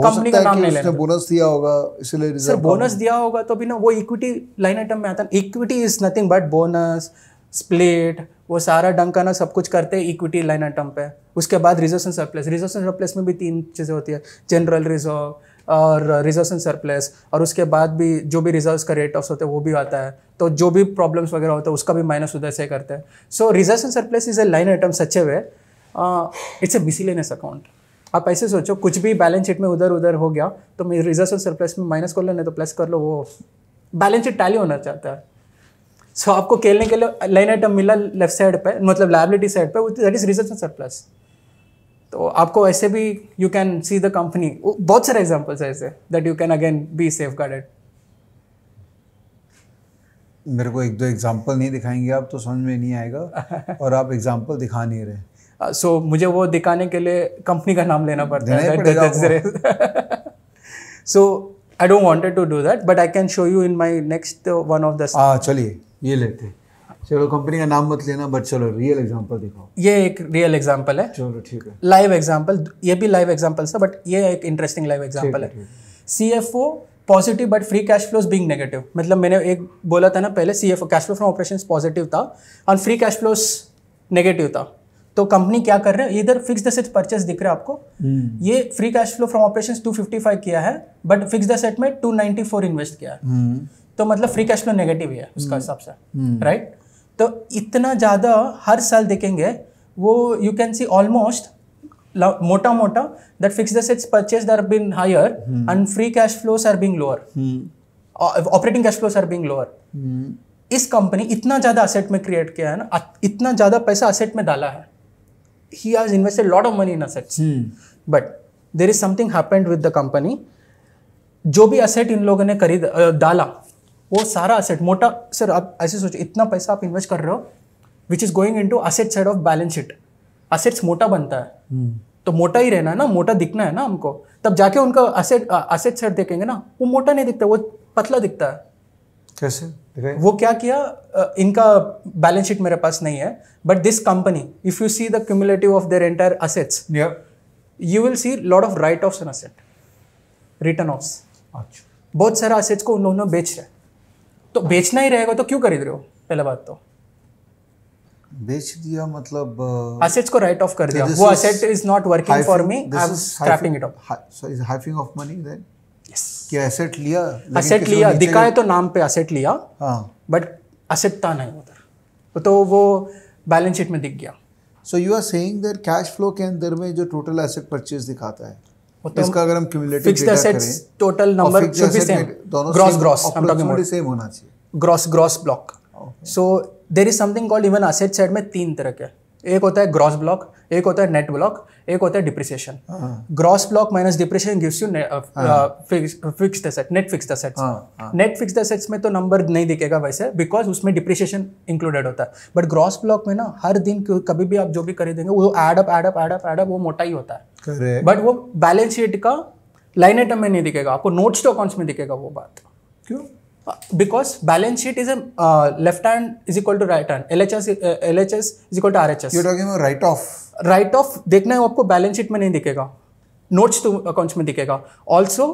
company का नाम नहीं लेना बोनस दिया होगा इसलिए सर बोनस दिया होगा तो भी ना वो इक्विटी लाइन आइटम में आता है equity is nothing but bonus split वो सारा डंका ना सब कुछ करते हैं इक्विटी लाइन आइटम पे उसके बाद reserve and surplus reserve and surplus में भी तीन चीज़ें होती है जनरल रिजर्व और रिजर्व इन सरप्लस और उसके बाद भी जो भी रिजर्व का रेट ऑफ होता है वो भी आता है तो जो भी प्रॉब्लम्स वगैरह होते हैं उसका भी माइनस उधर से करते हैं so reserve in surplus is a line item such a way it's a बिसिलेनस account आप ऐसे सोचो कुछ भी बैलेंस शीट में उधर उधर हो गया तो मैं रिजर्व इन सरप्लस में माइनस कर लो नहीं तो प्लस कर लो वो बैलेंस शीट टैली होना चाहता है सो so, आपको खेलने के लिए लाइन आइटम मिला लेफ्ट साइड पे मतलब लाइबिलिटी साइड पे that is reserve in surplus तो आपको ऐसे भी you can see the company बहुत सारे एग्जाम्पल्स ऐसे that you can again be safeguarded मेरे को एक दो एग्जाम्पल नहीं दिखाएंगे आप तो समझ में नहीं आएगा और आप एग्जाम्पल दिखा नहीं रहे सो uh, so, मुझे वो दिखाने के लिए कंपनी का नाम लेना पड़ता है so I don't wanted to do that but I can show you in my next one of the चलिए ये लेते हैं चलो कंपनी का नाम मत लेना बट चलो रियल एग्जांपल दिखाओ ये एक रियल एग्जांपल है चलो ठीक है लाइव एग्जांपल ये भी लाइव एग्जांपल था बट ये एक इंटरेस्टिंग लाइव एग्जांपल है C F O positive but free cash flows being negative मतलब मैंने एक बोला था ना पहले C F O cash flow from operation positive था और फ्री कैश फ्लोज नेगेटिव था तो कंपनी क्या कर रहे हैं इधर फिक्स द सेट परचेस दिख रहा है आपको हम्म। ये free cash flow from operation two fifty five किया है बट फिक्स द सेट में टू नाइनटी फोर इन्वेस्ट किया है हम्म। तो मतलब फ्री कैश फ्लो नेगेटिव ही है उसका हम्म। हिसाब से राइट तो इतना ज़्यादा हर साल देखेंगे वो यू कैन सी ऑलमोस्ट मोटा मोटा that fix assets purchase are been higher and free cash flows are being lower operating cash flows are being lower इस कंपनी इतना ज़्यादा असेट में क्रिएट किया है ना इतना ज़्यादा पैसा असेट में डाला है he has invested lot of money in assets but there is something happened with the company जो भी असेट इन लोगों ने खरीद डाला वो सारा असेट मोटा सर आप ऐसे सोचो इतना पैसा आप इन्वेस्ट कर रहे हो which is going into asset side of balance sheet assets मोटा बनता है हम्म। तो मोटा ही रहना है ना मोटा दिखना है ना हमको तब जाके उनका असेट असेट साइड देखेंगे ना वो मोटा नहीं दिखता वो पतला दिखता है कैसे वो क्या किया इनका बैलेंस शीट मेरे पास नहीं है but this company if you see the cumulative of their entire assets you will see lot of write off an asset return off अच्छा बहुत सारा असेट्स को उन लोगों ने बेच रहे हैं तो बेचना ही रहेगा तो क्यों खरीद रहे हो पहले बात तो बेच दिया मतलब असेट्स uh, को राइट ऑफ कर तो दिया वो asset is not working for me I am scrapping it off so is hiving off money then yes कि एसेट लिया एसेट लिया दिखाए तो नाम पे एसेट लिया हां बट एसेट था नहीं उधर तो वो बैलेंस शीट में दिख गया so you are saying that cash flow के अंदर में जो टोटल एसेट परचेज दिखाता है मतलब इसका अगर हम cumulative fixed assets total number should be same gross gross I talking about same होना चाहिए gross gross block so there is something called even asset side में तीन तरह के एक होता है ग्रॉस ब्लॉक एक होता है नेट ब्लॉक एक होता है depreciation gross block minus depreciation gives you fixed asset net fixed assets net fixed assets में तो नंबर नहीं दिखेगा वैसे बिकॉज उसमें डिप्रिसिएशन इंक्लूडेड होता है बट ग्रॉस ब्लॉक में ना हर दिन कभी भी आप जो भी खरीदेंगे वो एडअप एडअप एडअप एडअप वो मोटा ही होता है बट वो बैलेंस शीट का लाइन आइटम में नहीं दिखेगा आपको नोट्स टू अकाउंट्स में दिखेगा वो बात क्यों because balance sheet is a uh, left hand is right to right hand LHS uh, LHS is equal to RHS you're talking about write off देखना है आपको बैलेंस शीट में नहीं दिखेगा नोट्स टू अकाउंट्स में दिखेगा ऑल्सो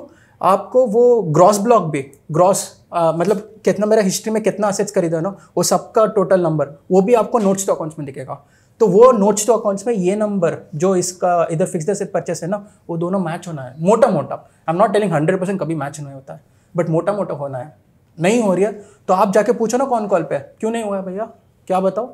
आपको वो ग्रॉस ब्लॉक भी ग्रॉस uh, मतलब कितना मेरा हिस्ट्री में कितना असेट्स खरीदा ना वो सबका टोटल नंबर वो भी आपको नोट्स टू अकाउंट्स में दिखेगा तो वो नोट्स टू अकाउंट्स में ये नंबर जो इसका इधर फिक्स एसेट परचेस है ना वो दोनों मैच होना है मोटा मोटा I am not telling hundred percent कभी मैच नहीं होता है बट मोटा मोटा होना है नहीं हो रही है तो आप जाके पूछो ना कॉन कॉल पे क्यों नहीं हुआ है भैया क्या बताओ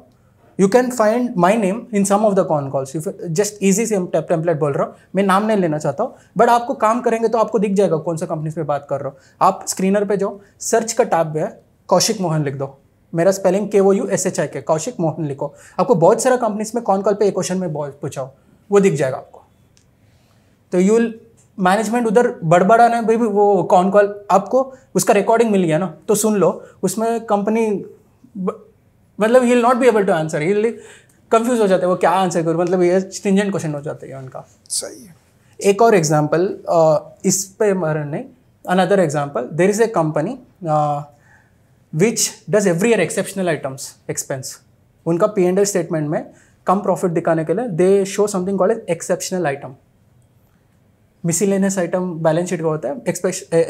you can find my name in some of the con calls just easy से टेम्पलेट बोल रहा हूँ मैं नाम नहीं लेना चाहता हूँ बट आपको काम करेंगे तो आपको दिख जाएगा कौन सा कंपनीज से बात कर रहा हूँ आप स्क्रीनर पर जाओ सर्च का टैब है कौशिक मोहन लिख दो मेरा स्पेलिंग के वो यू एस एच आई के कौशिक मोहन लिखो आपको बहुत सारा कंपनीज में कॉन कॉल पर एक क्वेश्चन में बहुत पूछाओ वो दिख जाएगा आपको तो यू मैनेजमेंट उधर ना भाई वो कॉन कॉल आपको उसका रिकॉर्डिंग मिल गया ना तो सुन लो उसमें कंपनी मतलब he will not be able to answer he confuse हो जाते हैं वो क्या आंसर करूँ मतलब ये स्टिंजेंट क्वेश्चन हो जाते हैं उनका सही है एक और एग्जाम्पल इस पे मर नहीं another example there is a company which does every year exceptional items expense उनका पी एंड स्टेटमेंट में कम प्रॉफिट दिखाने के लिए they show something as exceptional item miscellaneous item balance sheet का होता है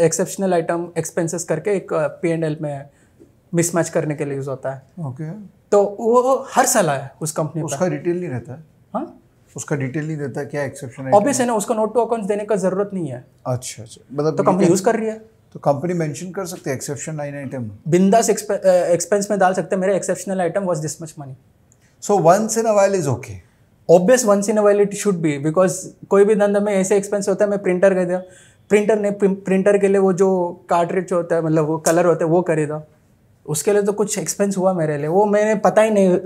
एक्सेप्शनल आइटम एक्सपेंसेस करके एक पी एंड एल में मिसमैच करने के लिए यूज़ होता है ओके okay. तो वो हर साल आया उस कंपनी उसका डिटेल नहीं रहता है हाँ उसका डिटेल नहीं देता क्या एक्सेप्शन ऑब्वियस है ना उसका नोट टू अकाउंट्स देने का जरूरत नहीं है अच्छा अच्छा मतलब तो कंपनी यूज़ कर रही है तो कंपनी मेंशन कर सकते हैं एक्सेप्शन लाइन आइटम बिंदास एक्सपेंस uh, में डाल सकते हैं मेरे exceptional item was this much money so once in a while is okay obvious once in a while it should भी बिकॉज कोई भी धंधा में ऐसे एक्सपेंस होता है मैं प्रिंटर खरीदा प्रिंटर ने प्रिंटर के लिए वो जो कार्ट्रिज होता है मतलब वो कलर होता है वो खरीदा उसके लिए तो कुछ एक्सपेंस हुआ मेरे लिए वो मैंने पता ही नहीं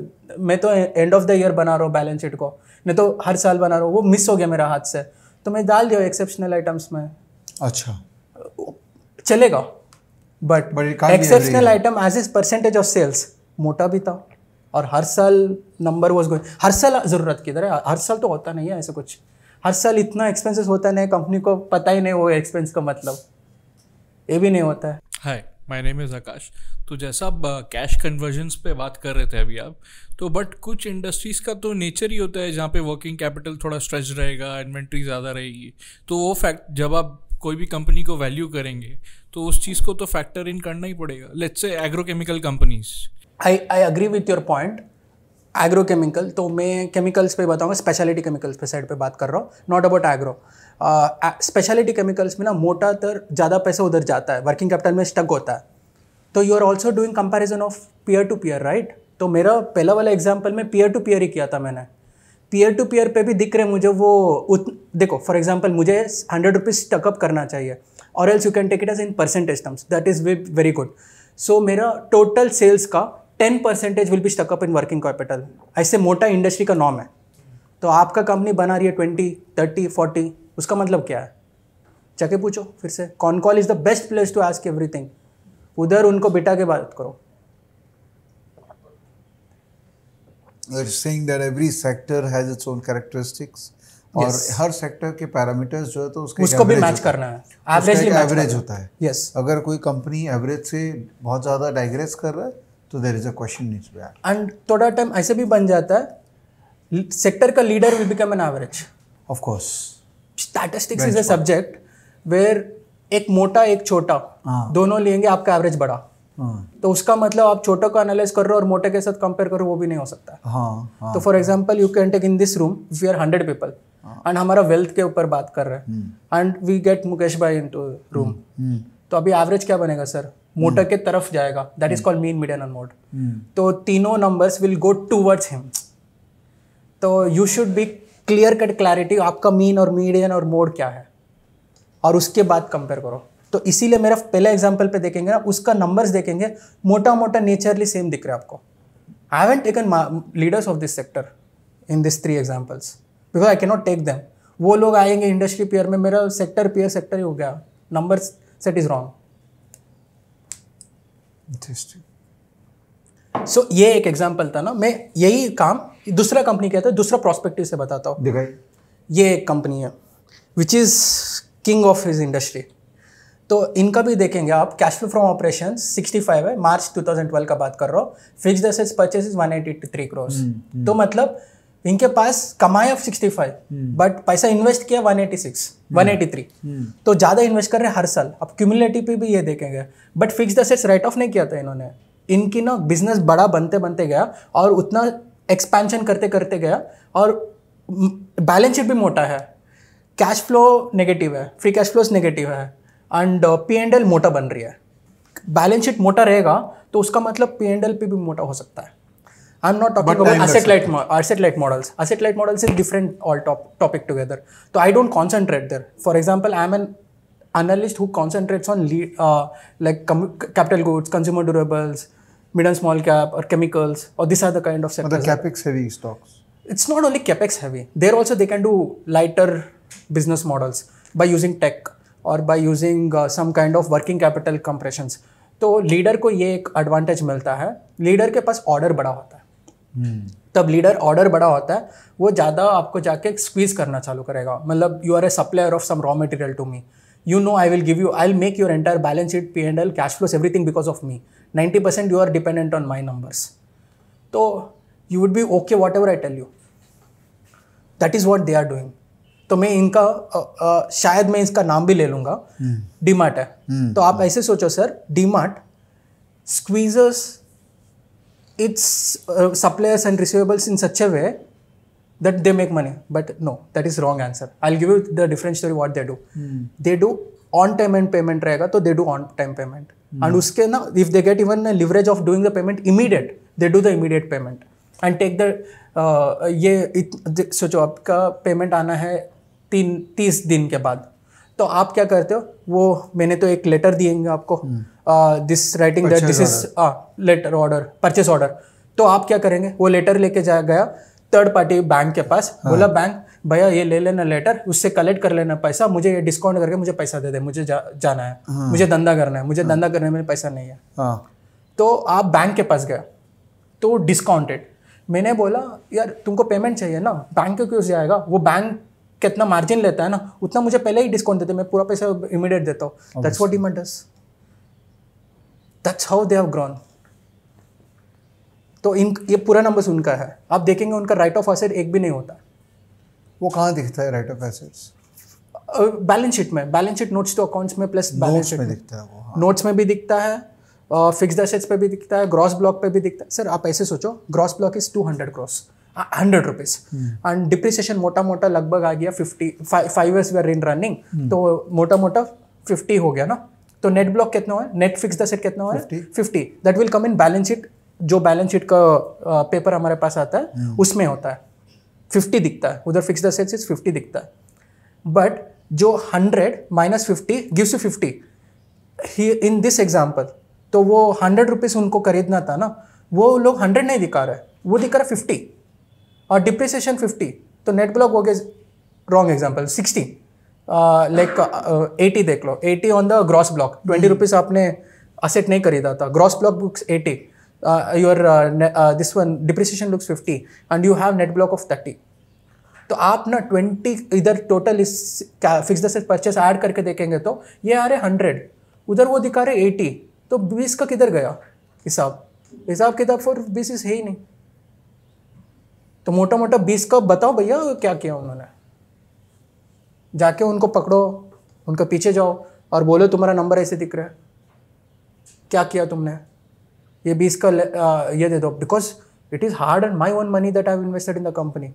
मैं तो एंड ऑफ द ईयर बना रहा हूँ बैलेंस शीट को नहीं तो हर साल बना रहा हूँ वो मिस हो गया मेरा हाथ से तो मैं डाल दिया एक्सेप्शनल आइटम्स में अच्छा चलेगा but exceptional item as is percentage of sales मोटा भी था और हर साल नंबर वॉज गोइंग हर साल ज़रूरत की तरह हर साल तो होता नहीं है ऐसा कुछ हर साल इतना एक्सपेंसेस होता नहीं कंपनी को पता ही नहीं वो एक्सपेंस का मतलब ये भी नहीं होता है hi my name is Aakash तो जैसा आप कैश uh, कन्वर्जन्स पे बात कर रहे थे अभी आप तो बट कुछ इंडस्ट्रीज़ का तो नेचर ही होता है जहाँ पे वर्किंग कैपिटल थोड़ा स्ट्रेच रहेगा इन्वेंट्री ज़्यादा रहेगी तो वो फैक्ट जब आप कोई भी कंपनी को वैल्यू करेंगे तो उस चीज़ को तो फैक्टर इन करना ही पड़ेगा let's say agrochemical companies I I agree with your point agrochemical तो मैं केमिकल्स पे बताऊंगा स्पेशलिटी केमिकल्स पे साइड पे बात कर रहा हूँ not about agro speciality chemicals में ना मोटा तर ज़्यादा पैसा उधर जाता है वर्किंग कैपिटल में स्टक होता है तो you are also doing comparison of peer to peer right तो मेरा पहला वाला एग्जाम्पल में पीयर टू पीयर ही किया था मैंने पीयर टू पीयर पे भी दिख रहे मुझे वो उत देखो फॉर एग्जाम्पल मुझे हंड्रेड रुपीज़ स्टकअप करना चाहिए और else you can take it as in percentage terms that is way very good so मेरा टोटल सेल्स का ten percentage will be stuck up in working capital ऐसे मोटा इंडस्ट्री का नॉम है तो आपका कंपनी बना रही है ट्वेंटी थर्टी फोर्टी उसका मतलब क्या है चके पूछो फिर से con call is the best place to ask everything उधर उनको बिटा के बात करो They're saying that every sector has its own और yes. हर सेक्टर के पैरामीटर्स जो है तो उसके उसको भी मैच करना है एवरेज एवरेज होता है यस yes. अगर कोई कंपनी एवरेज से बहुत ज़्यादा डाइग्रेस कर रहा है तो there is a question needs to be and थोड़ा टाइम ऐसे भी बन जाता है सेक्टर का leader will become an average of course statistics is a subject where एक मोटा एक छोटा हाँ. दोनों लेंगे आपका एवरेज बड़ा हाँ. तो उसका मतलब आप छोटे को एनालाइज कर रहे हो और मोटे के साथ कंपेयर करो वो भी नहीं हो सकता हाँ, हाँ, तो for example you can take in this room we are hundred people and हमारा वेल्थ के ऊपर बात कर रहे हैं एंड वी गेट मुकेश भाई इन टू रूम तो अभी एवरेज क्या बनेगा सर मोटर हम्म। के तरफ जाएगा that is called mean median and mode तो तीनों numbers will go towards him तो you should be clear cut clarity आपका मीन और मीडियन और मोड क्या है और उसके बाद कंपेयर करो तो इसीलिए मेरा पहला एग्जाम्पल पे देखेंगे ना उसका नंबर्स देखेंगे मोटा मोटा नेचरली सेम दिख रहा है आपको I haven't taken leaders of this sector in this three examples because I cannot take them वो लोग आएंगे इंडस्ट्री पेयर में मेरा सेक्टर पेयर सेक्टर ही हो गया numbers set is wrong so ये एक एग्जाम्पल था ना मैं यही काम दूसरा कंपनी कहता है दूसरा प्रोस्पेक्टिव से बताता हूँ दिखाई ये एक कंपनी है which is king of his industry तो इनका भी देखेंगे आप कैश फ्लो फ्रॉम ऑपरेशन 65 है मार्च 2012 का बात कर रहा हूँ fixed assets purchase is one eighty three crores तो मतलब इनके पास कमाए ऑफ सिक्सटी फाइव बट पैसा इन्वेस्ट किया one eighty six one eighty three तो ज़्यादा इन्वेस्ट कर रहे हैं हर साल अब क्यूमुलेटिव पे भी ये देखेंगे but fix assets write off नहीं किया था इन्होंने इनकी ना बिजनेस बड़ा बनते बनते गया और उतना एक्सपेंशन करते करते गया और बैलेंस शीट भी मोटा है कैश फ्लो नेगेटिव है फ्री कैश फ्लोज नेगेटिव है एंड पी एंड एल मोटा बन रही है बैलेंस शीट मोटा रहेगा तो उसका मतलब पी एंड एल पे भी मोटा हो सकता है I'm not talking but about asset light, mo- asset light models. Asset light models is different all top topic together. So I don't concentrate there. For example, I'm an analyst who concentrates on lead, uh, like com- capital goods, consumer durables, mid and small cap, or chemicals, or these are the kind of sectors. But the capex heavy stocks. It's not only capex heavy. There also they can do lighter business models by using tech or by using uh, some kind of working capital compressions. तो leader को ये एक advantage मिलता है leader के पास order बड़ा होता है तब लीडर ऑर्डर बड़ा होता है वो ज़्यादा आपको जाके स्क्वीज करना चालू करेगा मतलब you are a supplier of some raw material to me you know I will give you I will make your entire balance sheet P and L cash flows everything because of me ninety percent you are dependent on my numbers तो you would be okay whatever I tell you that is what they are doing तो मैं इनका आ, आ, शायद मैं इसका नाम भी ले लूँगा डीमार्ट हम्म। है हम्म। तो आप ऐसे सोचो sir DMart squeezes its uh, suppliers and receivables in such a way that they make money but no that is wrong answer i'll give you the different story what they do mm. they do on time on time and payment रहेगा तो they do on time payment and उसके ना if they get even leverage of doing the payment immediate they do the immediate payment and take the, ये सोचो आपका payment आना है तीन तीस दिन के बाद तो आप क्या करते हो वो मैंने तो एक लेटर दिएंगे आपको this writing that this is letter order purchase order तो आप क्या करेंगे वो लेटर लेके जाया गया थर्ड पार्टी बैंक के पास हाँ। बोला बैंक भैया ये ले लेना लेटर उससे कलेक्ट कर लेना पैसा मुझे ये डिस्काउंट करके मुझे पैसा दे दे मुझे जा, जाना है हाँ। मुझे धंधा करना है मुझे हाँ। धंधा हाँ। करने में पैसा नहीं है हाँ। तो आप बैंक के पास गया तो डिस्काउंटेड मैंने बोला यार तुमको पेमेंट चाहिए ना बैंक क्यों जाएगा वो बैंक कितना मार्जिन लेता है ना उतना मुझे पहले ही डिस्काउंट देते मैं पूरा पैसा इमीडिएट देता हूँ that's what demand does that's how they have grown तो इन ये पूरा नंबर्स उनका है आप देखेंगे उनका राइट ऑफ एसेट एक भी नहीं होता वो कहाँ दिखता है write off assets balance sheet में balance sheet notes to accounts में प्लस बैलेंस शीट में दिखता है वो हाँ। नोट्स में भी दिखता है फिक्स्ड एसेट्स पे भी दिखता है ग्रॉस ब्लॉक पे भी दिखता है सर आप ऐसे सोचो gross block is two hundred cross hundred rupees and depreciation मोटा मोटा लगभग आ गया fifty five years we are in running तो मोटा मोटा फिफ्टी हो गया ना तो नेट ब्लॉक कितना हुआ नेट फिक्स दसेट कितना हुआ fifty that will come in balance sheet जो बैलेंस शीट का पेपर हमारे पास आता है hmm. उसमें होता है फिफ्टी दिखता है उधर फिक्स असेट्स इज फिफ्टी दिखता है बट जो hundred minus fifty gives you fifty in this example तो वो हंड्रेड रुपीज़ उनको खरीदना था ना वो लोग हंड्रेड नहीं दिखा रहे वो दिखा रहा फिफ्टी और डिप्रिसिएशन फिफ्टी तो नेट ब्लॉक हो गया wrong example sixty like eighty देख लो eighty on the gross block twenty rupees आपने असेट नहीं खरीदा था gross block books eighty your this one depreciation looks fifty and you have net block of thirty तो आप ना ट्वेंटी इधर टोटल इस फिक्स असेट परचेस ऐड करके देखेंगे तो ये आ रहे हंड्रेड उधर वो दिखा रहे एटी तो बीस का किधर गया हिसाब हिसाब किताब फॉर बीस इज है ही नहीं तो मोटा मोटा बीस का बताओ भैया क्या किया उन्होंने जाके उनको पकड़ो उनके पीछे जाओ और बोलो तुम्हारा नंबर ऐसे दिख रहा है क्या किया तुमने ये बीस का आ, ये दे दो because it is hard and my own money that I invested in the company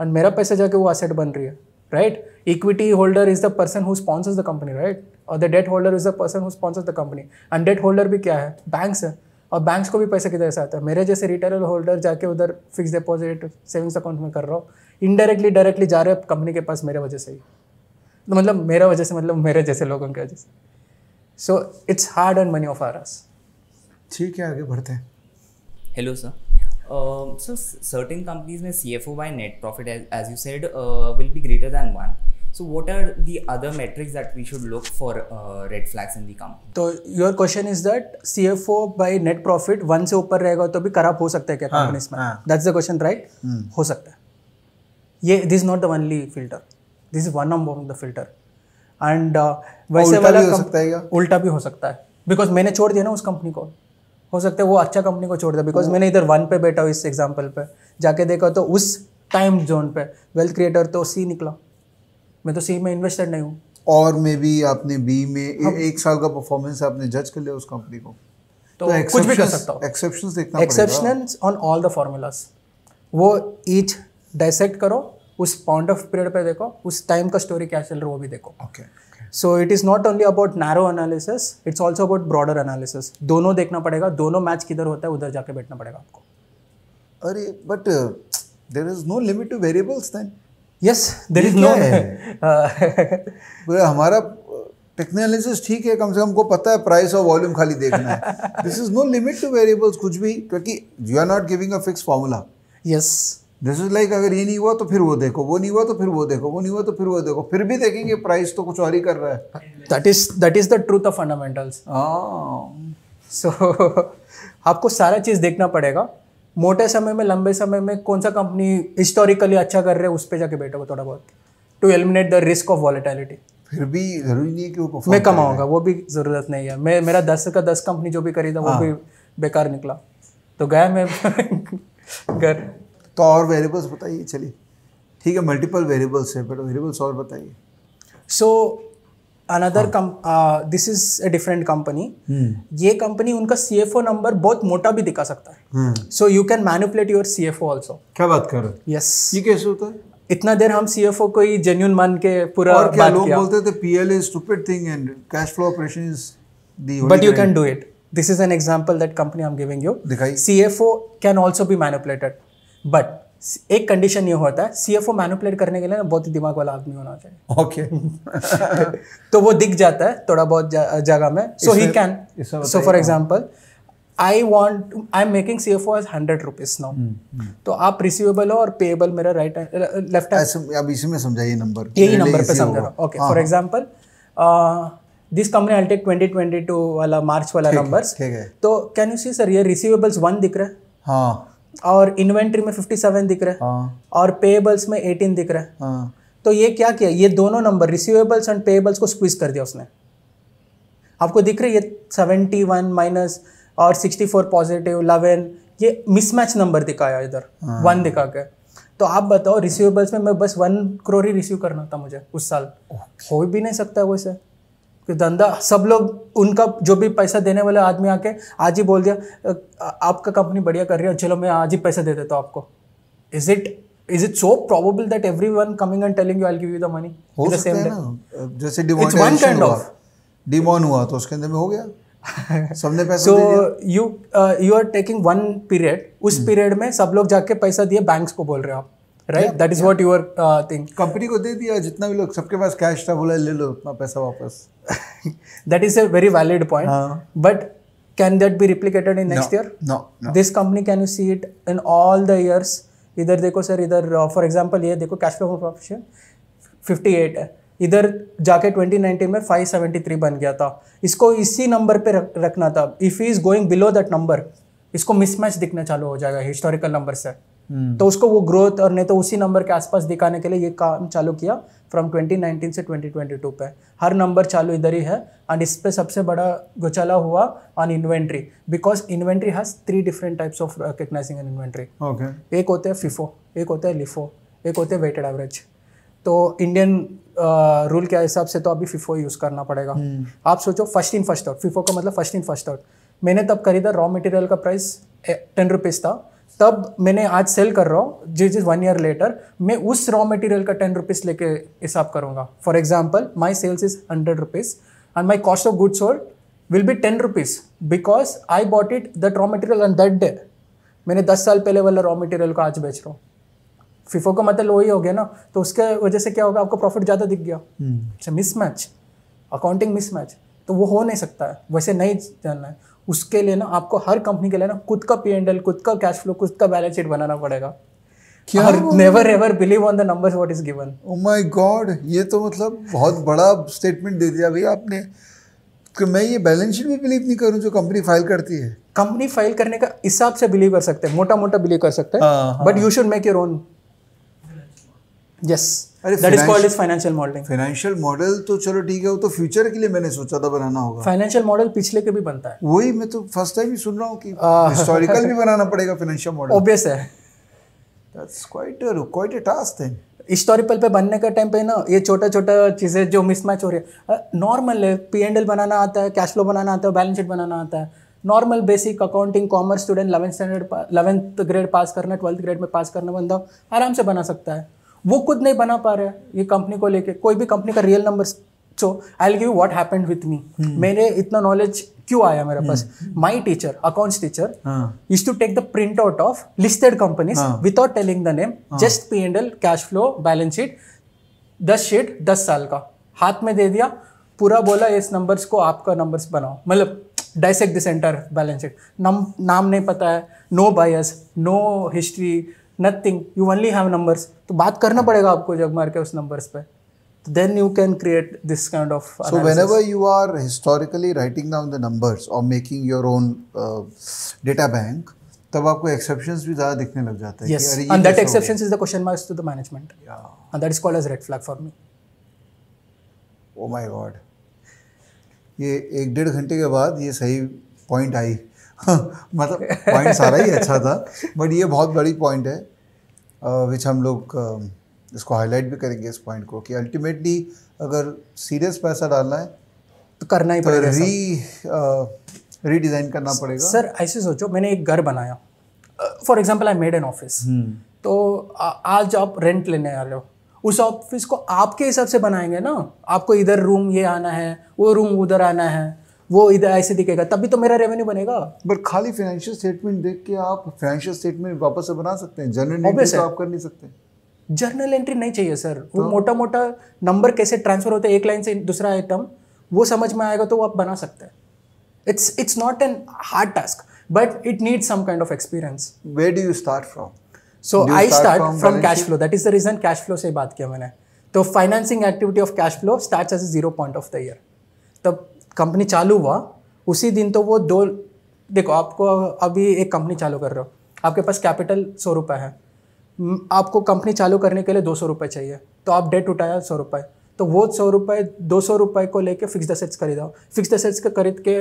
and मेरा पैसा जाके वो असेट बन रही है right equity holder is the person who sponsors the company right और the debt holder is the person who sponsors the company and debt holder भी क्या है बैंक्स है और बैंक्स को भी पैसे किधर से आता है मेरे जैसे रिटेलर होल्डर जाके उधर फिक्स डिपॉजिट सेविंग्स अकाउंट में कर रहा हूँ इनडायरेक्टली डायरेक्टली जा रहे कंपनी के पास मेरे वजह से ही तो मतलब मेरा वजह से मतलब मेरे जैसे लोगों की वजह से so it's hard and money of our as ठीक है आगे बढ़ते हैं hello sir sir certain companies में C F O by net profit as you said will be greater than one So what are the other metrics that we should look for uh, red flags in the company? So your question is that CFO by net profit one se upar rahega to bhi kharab ho sakta hai kya है क्या that's the question right ho sakta hai ye this is not the only filter this is one among the filter and and वैसे वाला हो सकता है उल्टा भी हो सकता है बिकॉज मैंने छोड़ दिया ना उस कंपनी को हो सकता है वो अच्छा कंपनी को छोड़ दिया बिकॉज मैंने इधर वन पे बैठा हूँ इस एग्जाम्पल पे जाके देखा तो उस टाइम जोन पे वेल्थ क्रिएटर तो सी निकला मैं तो सी में इन्वेस्टेड नहीं हूँ और मे बी आपने बी में हम, एक साल का परफॉर्मेंस आपने जज कर लिया उस कंपनी को तो, तो कुछ भी कर सकता हूँ एक्सेप्शन देखना exception on all the formulas वो ईच डाइसेक्ट करो उस पॉइंट ऑफ पीरियड पे देखो उस टाइम का स्टोरी क्या चल रहा है वो भी देखो okay so it is not only about narrow analysis it's also about broader analysis दोनों देखना पड़ेगा दोनों मैच किधर होता है उधर जाके बैठना पड़ेगा आपको अरे but there is no limit to variables then yes there is no है हमारा टेक्नोलॉजी ठीक है कम से कम को पता है प्राइस और वॉल्यूम खाली देखना है this is no limit to variables कुछ भी क्योंकि you are not giving a fix formula yes this is like अगर ये नहीं हुआ तो फिर वो देखो वो नहीं हुआ तो फिर वो देखो वो नहीं हुआ तो फिर वो देखो फिर भी देखेंगे प्राइस तो कुछ और ही कर रहा है that is that is the truth of fundamentals so आपको सारा चीज़ देखना पड़ेगा मोटे समय में लंबे समय में कौन सा कंपनी हिस्टोरिकली अच्छा कर रहे हैं उस पर जाके बैठोगे थोड़ा बहुत to eliminate the risk of volatility फिर भी जरूरी नहीं कि वो मैं कमाऊंगा वो भी ज़रूरत नहीं है मैं मेरा दस का दस कंपनी जो भी खरीदा वो हाँ। भी बेकार निकला तो गया मैं घर तो और वेरिएबल्स बताइए चलिए ठीक है मल्टीपल वेरिएबल्स है बट वेरिएबल्स और बताइए so so, another come this is a different company ये कंपनी उनका सी एफ ओ नंबर बहुत मोटा भी दिखा सकता है so you can manipulate your C F O also क्या बात कर yes. ये कैसे होता है इतना देर हम सीएफओ को ही जेन्यून मान के पूरा और क्या लोग बोलते थे PL is stupid thing and cash flow operation is the but you can do it this is an example that company I am giving you दिखाइए CFO can also be manipulated but एक condition ये होता है CFO manipulate करने के लिए ना बहुत ही दिमाग वाला आदमी होना चाहिए ओके तो वो दिख जाता है थोड़ा बहुत जगह में so he can so for example I want I am making C F O as hundred rupees now तो आप रिसीवेबल हो और पेएबल मेरा राइट लेफ्ट अब इसी में समझाइए नंबर यही नंबर पे समझा रहा okay for example this company I take twenty twenty two वाला मार्च वाला नंबर तो कैन यू सी सर ये रिसीवेबल्स वन दिख रहा है हाँ और इन्वेंट्री में फिफ्टी सेवन दिख रहा है हाँ। और पेएबल्स में एटीन दिख रहा है हाँ। तो ये क्या किया ये दोनों नंबर रिसीवेबल्स एंड पेएबल्स को स्क्वीज कर दिया उसने आपको दिख रही है ये सेवेंटी वन माइनस और सिक्सटी फोर पॉजिटिव इलेवन ये मिसमैच नंबर दिखाया इधर वन हाँ। दिखा के तो आप बताओ रिसीवेबल्स में मैं बस वन करोड़ ही रिसीव करना था मुझे उस साल हो भी नहीं सकता वैसे कि धंधा सब लोग उनका जो भी पैसा देने वाले आदमी आके आज ही बोल दिया आपका कंपनी बढ़िया कर रही है चलो मैं आज ही पैसा दे देता हूँ आपको is it is it so probable that everyone coming and telling you I give you the money हो सकता है ना जैसे डिमोनेटाइजेशन हुआ डिमोन हुआ तो उसके अंदर में हो गया सबने पैसा so you you are taking one period उस पीरियड हम्म। में सब लोग जाके पैसा दिए बैंक्स को बोल रहे हो आप right that is what your think company को दे दिया जितना भी लोग सबके पास कैश था बोला ले लो अपना पैसा वापस that is a very valid point but can that be replicated in next year no this company can you see it in all the all इधर देखो सर इधर फॉर uh, एग्जांपल ये देखो कैश फ्लो ऑप्शन 58 है इधर जाके 2019 में 573 बन गया था इसको इसी नंबर पे रखना था if he is going below that number इसको मिसमैच दिखना चालू हो जाएगा हिस्टोरिकल नंबर से हम्म। तो उसको वो ग्रोथ और नहीं तो उसी नंबर के आसपास दिखाने के लिए ये काम चालू किया फ्रॉम 2019 से 2022 पे हर नंबर चालू इधर ही है एंड इस पर सबसे बड़ा घोचाला हुआ on inventory because inventory has three different types of recognising an inventory okay एक होते हैं फिफो एक होते हैं लिफो एक होते हैं वेटेड एवरेज तो इंडियन रूल के हिसाब से तो अभी फिफो यूज़ करना पड़ेगा hmm. आप सोचो first in first out FIFO का मतलब फर्स्ट इन फर्स्ट आउट मैंने तब खरीदा रॉ मटेरियल का प्राइस टेन रुपीज़ था तब मैंने आज सेल कर रहा हूँ जिस इज वन ईयर लेटर मैं उस रॉ मटेरियल का टेन रुपीज़ लेके हिसाब करूँगा for example my sales is hundred rupees and my cost of good sold will be ten rupees because I bought it that raw material on that day मैंने दस साल पहले वाला raw material को आज बेच रहा हूँ फिफो का मतलब वही हो गया ना तो उसके वजह से क्या होगा आपको प्रॉफिट ज़्यादा दिख गया मिसमैच अकाउंटिंग मिसमैच तो वो हो नहीं सकता है वैसे नहीं जानना है उसके लिए ना आपको हर कंपनी के लिए ना खुद का पी एंड एल खुद का कैश फ्लो खुद का बैलेंस शीट बनाना पड़ेगा क्या never ever believe on the numbers what is given oh my god ये तो मतलब बहुत बड़ा स्टेटमेंट दे दिया भैया आपने कि मैं ये बैलेंस शीट बिलीव नहीं जो कंपनी फाइल करती है कंपनी फाइल करने का हिसाब से बिलीव कर सकते हैं मोटा मोटा बिलीव कर सकते हैं but you should make your own yes that is called is financial modelling financial model तो चलो ठीक है वो तो फ्यूचर के लिए मैंने सोचा था बनाना होगा फाइनेंशियल मॉडल पिछले के भी बनता है वही मैं तो फर्स्ट टाइम ही सुन रहा हूँ कि हिस्टोरिकल भी बनाना पड़ेगा फाइनेंशियल मॉडल ऑब्वियस है that's quite a quite a task thing historical पे बनने का टाइम पे ना ये छोटा छोटा चीज़ें जो मिसमैच हो रही है नॉर्मल है पी एंड एल बनाना आता है कैश फ्लो बनाना आता है बैलेंस शीट बनाना आता है normal basic accounting commerce student eleventh standard eleventh grade pass करना ट्वेल्थ ग्रेड में पास करना बंदा आराम से बना सकता है वो खुद नहीं बना पा रहे ये कंपनी को लेके कोई भी कंपनी का real number so I will give what happened with me मेरे इतना नॉलेज क्यों आया मेरे पास my teacher accounts teacher is to take the print out of listed companies without telling the name just P and L cash flow balance sheet दस sheet दस साल का हाथ में दे दिया पूरा बोला इस नंबर्स को आपका नंबर्स बनाओ मतलब dissect this enter balance sheet नाम नाम नहीं पता है no bias no history nothing you only have numbers तो बात करना पड़ेगा आपको जग मार के उस नंबर्स पे तो then you can create this kind of so whenever you are historically writing down the numbers और making your own data bank तब आपको एक्सेप्शन भी ज्यादा दिखने लग जाते हैं question marks to the management that is called as red flag for me oh my god ये एक डेढ़ घंटे के बाद ये सही पॉइंट आई हाँ, मतलब पॉइंट सारा ही अच्छा था बट ये बहुत बड़ी पॉइंट है विच हम लोग इसको हाईलाइट भी करेंगे इस पॉइंट को कि अल्टीमेटली अगर सीरियस पैसा डालना है तो करना ही तो पड़ेगा री रीडिज़ाइन करना पड़ेगा सर ऐसे सोचो मैंने एक घर बनाया for example I made an office तो आज आप रेंट लेने वाले हो उस ऑफिस को आपके हिसाब से बनाएंगे ना आपको इधर रूम ये आना है वो रूम उधर आना है वो इधर ऐसे दिखेगा तभी तो मेरा रेवेन्यू बनेगा बट खाली फाइनेंशियल स्टेटमेंट देख के आप फाइनेंशियल स्टेटमेंट वापस से बना सकते हैं जनरल एंट्री तो आप कर नहीं सकते जर्नल एंट्री नहीं चाहिए सर तो? वो मोटा मोटा नंबर कैसे ट्रांसफर होता है एक लाइन से दूसरा आइटम वो समझ में आएगा तो वो आप बना सकते हैं it's it's not an hard task but it needs some kind of experience where do you start from so I start from cash flow that is the reason cash flow से बात किया मैंने तो financing activity of cash flow start as zero point of the year तब company चालू हुआ उसी दिन तो वो दो देखो आपको अभी एक कंपनी चालू कर रहे हो आपके पास कैपिटल सौ रुपये है आपको कंपनी चालू करने के लिए दो सौ रुपये चाहिए तो आप डेट उठाया सौ रुपये तो वो सौ रुपये दो सौ रुपये को लेके फिक्स असेट्स खरीदा फिक्स असेट्स का खरीद के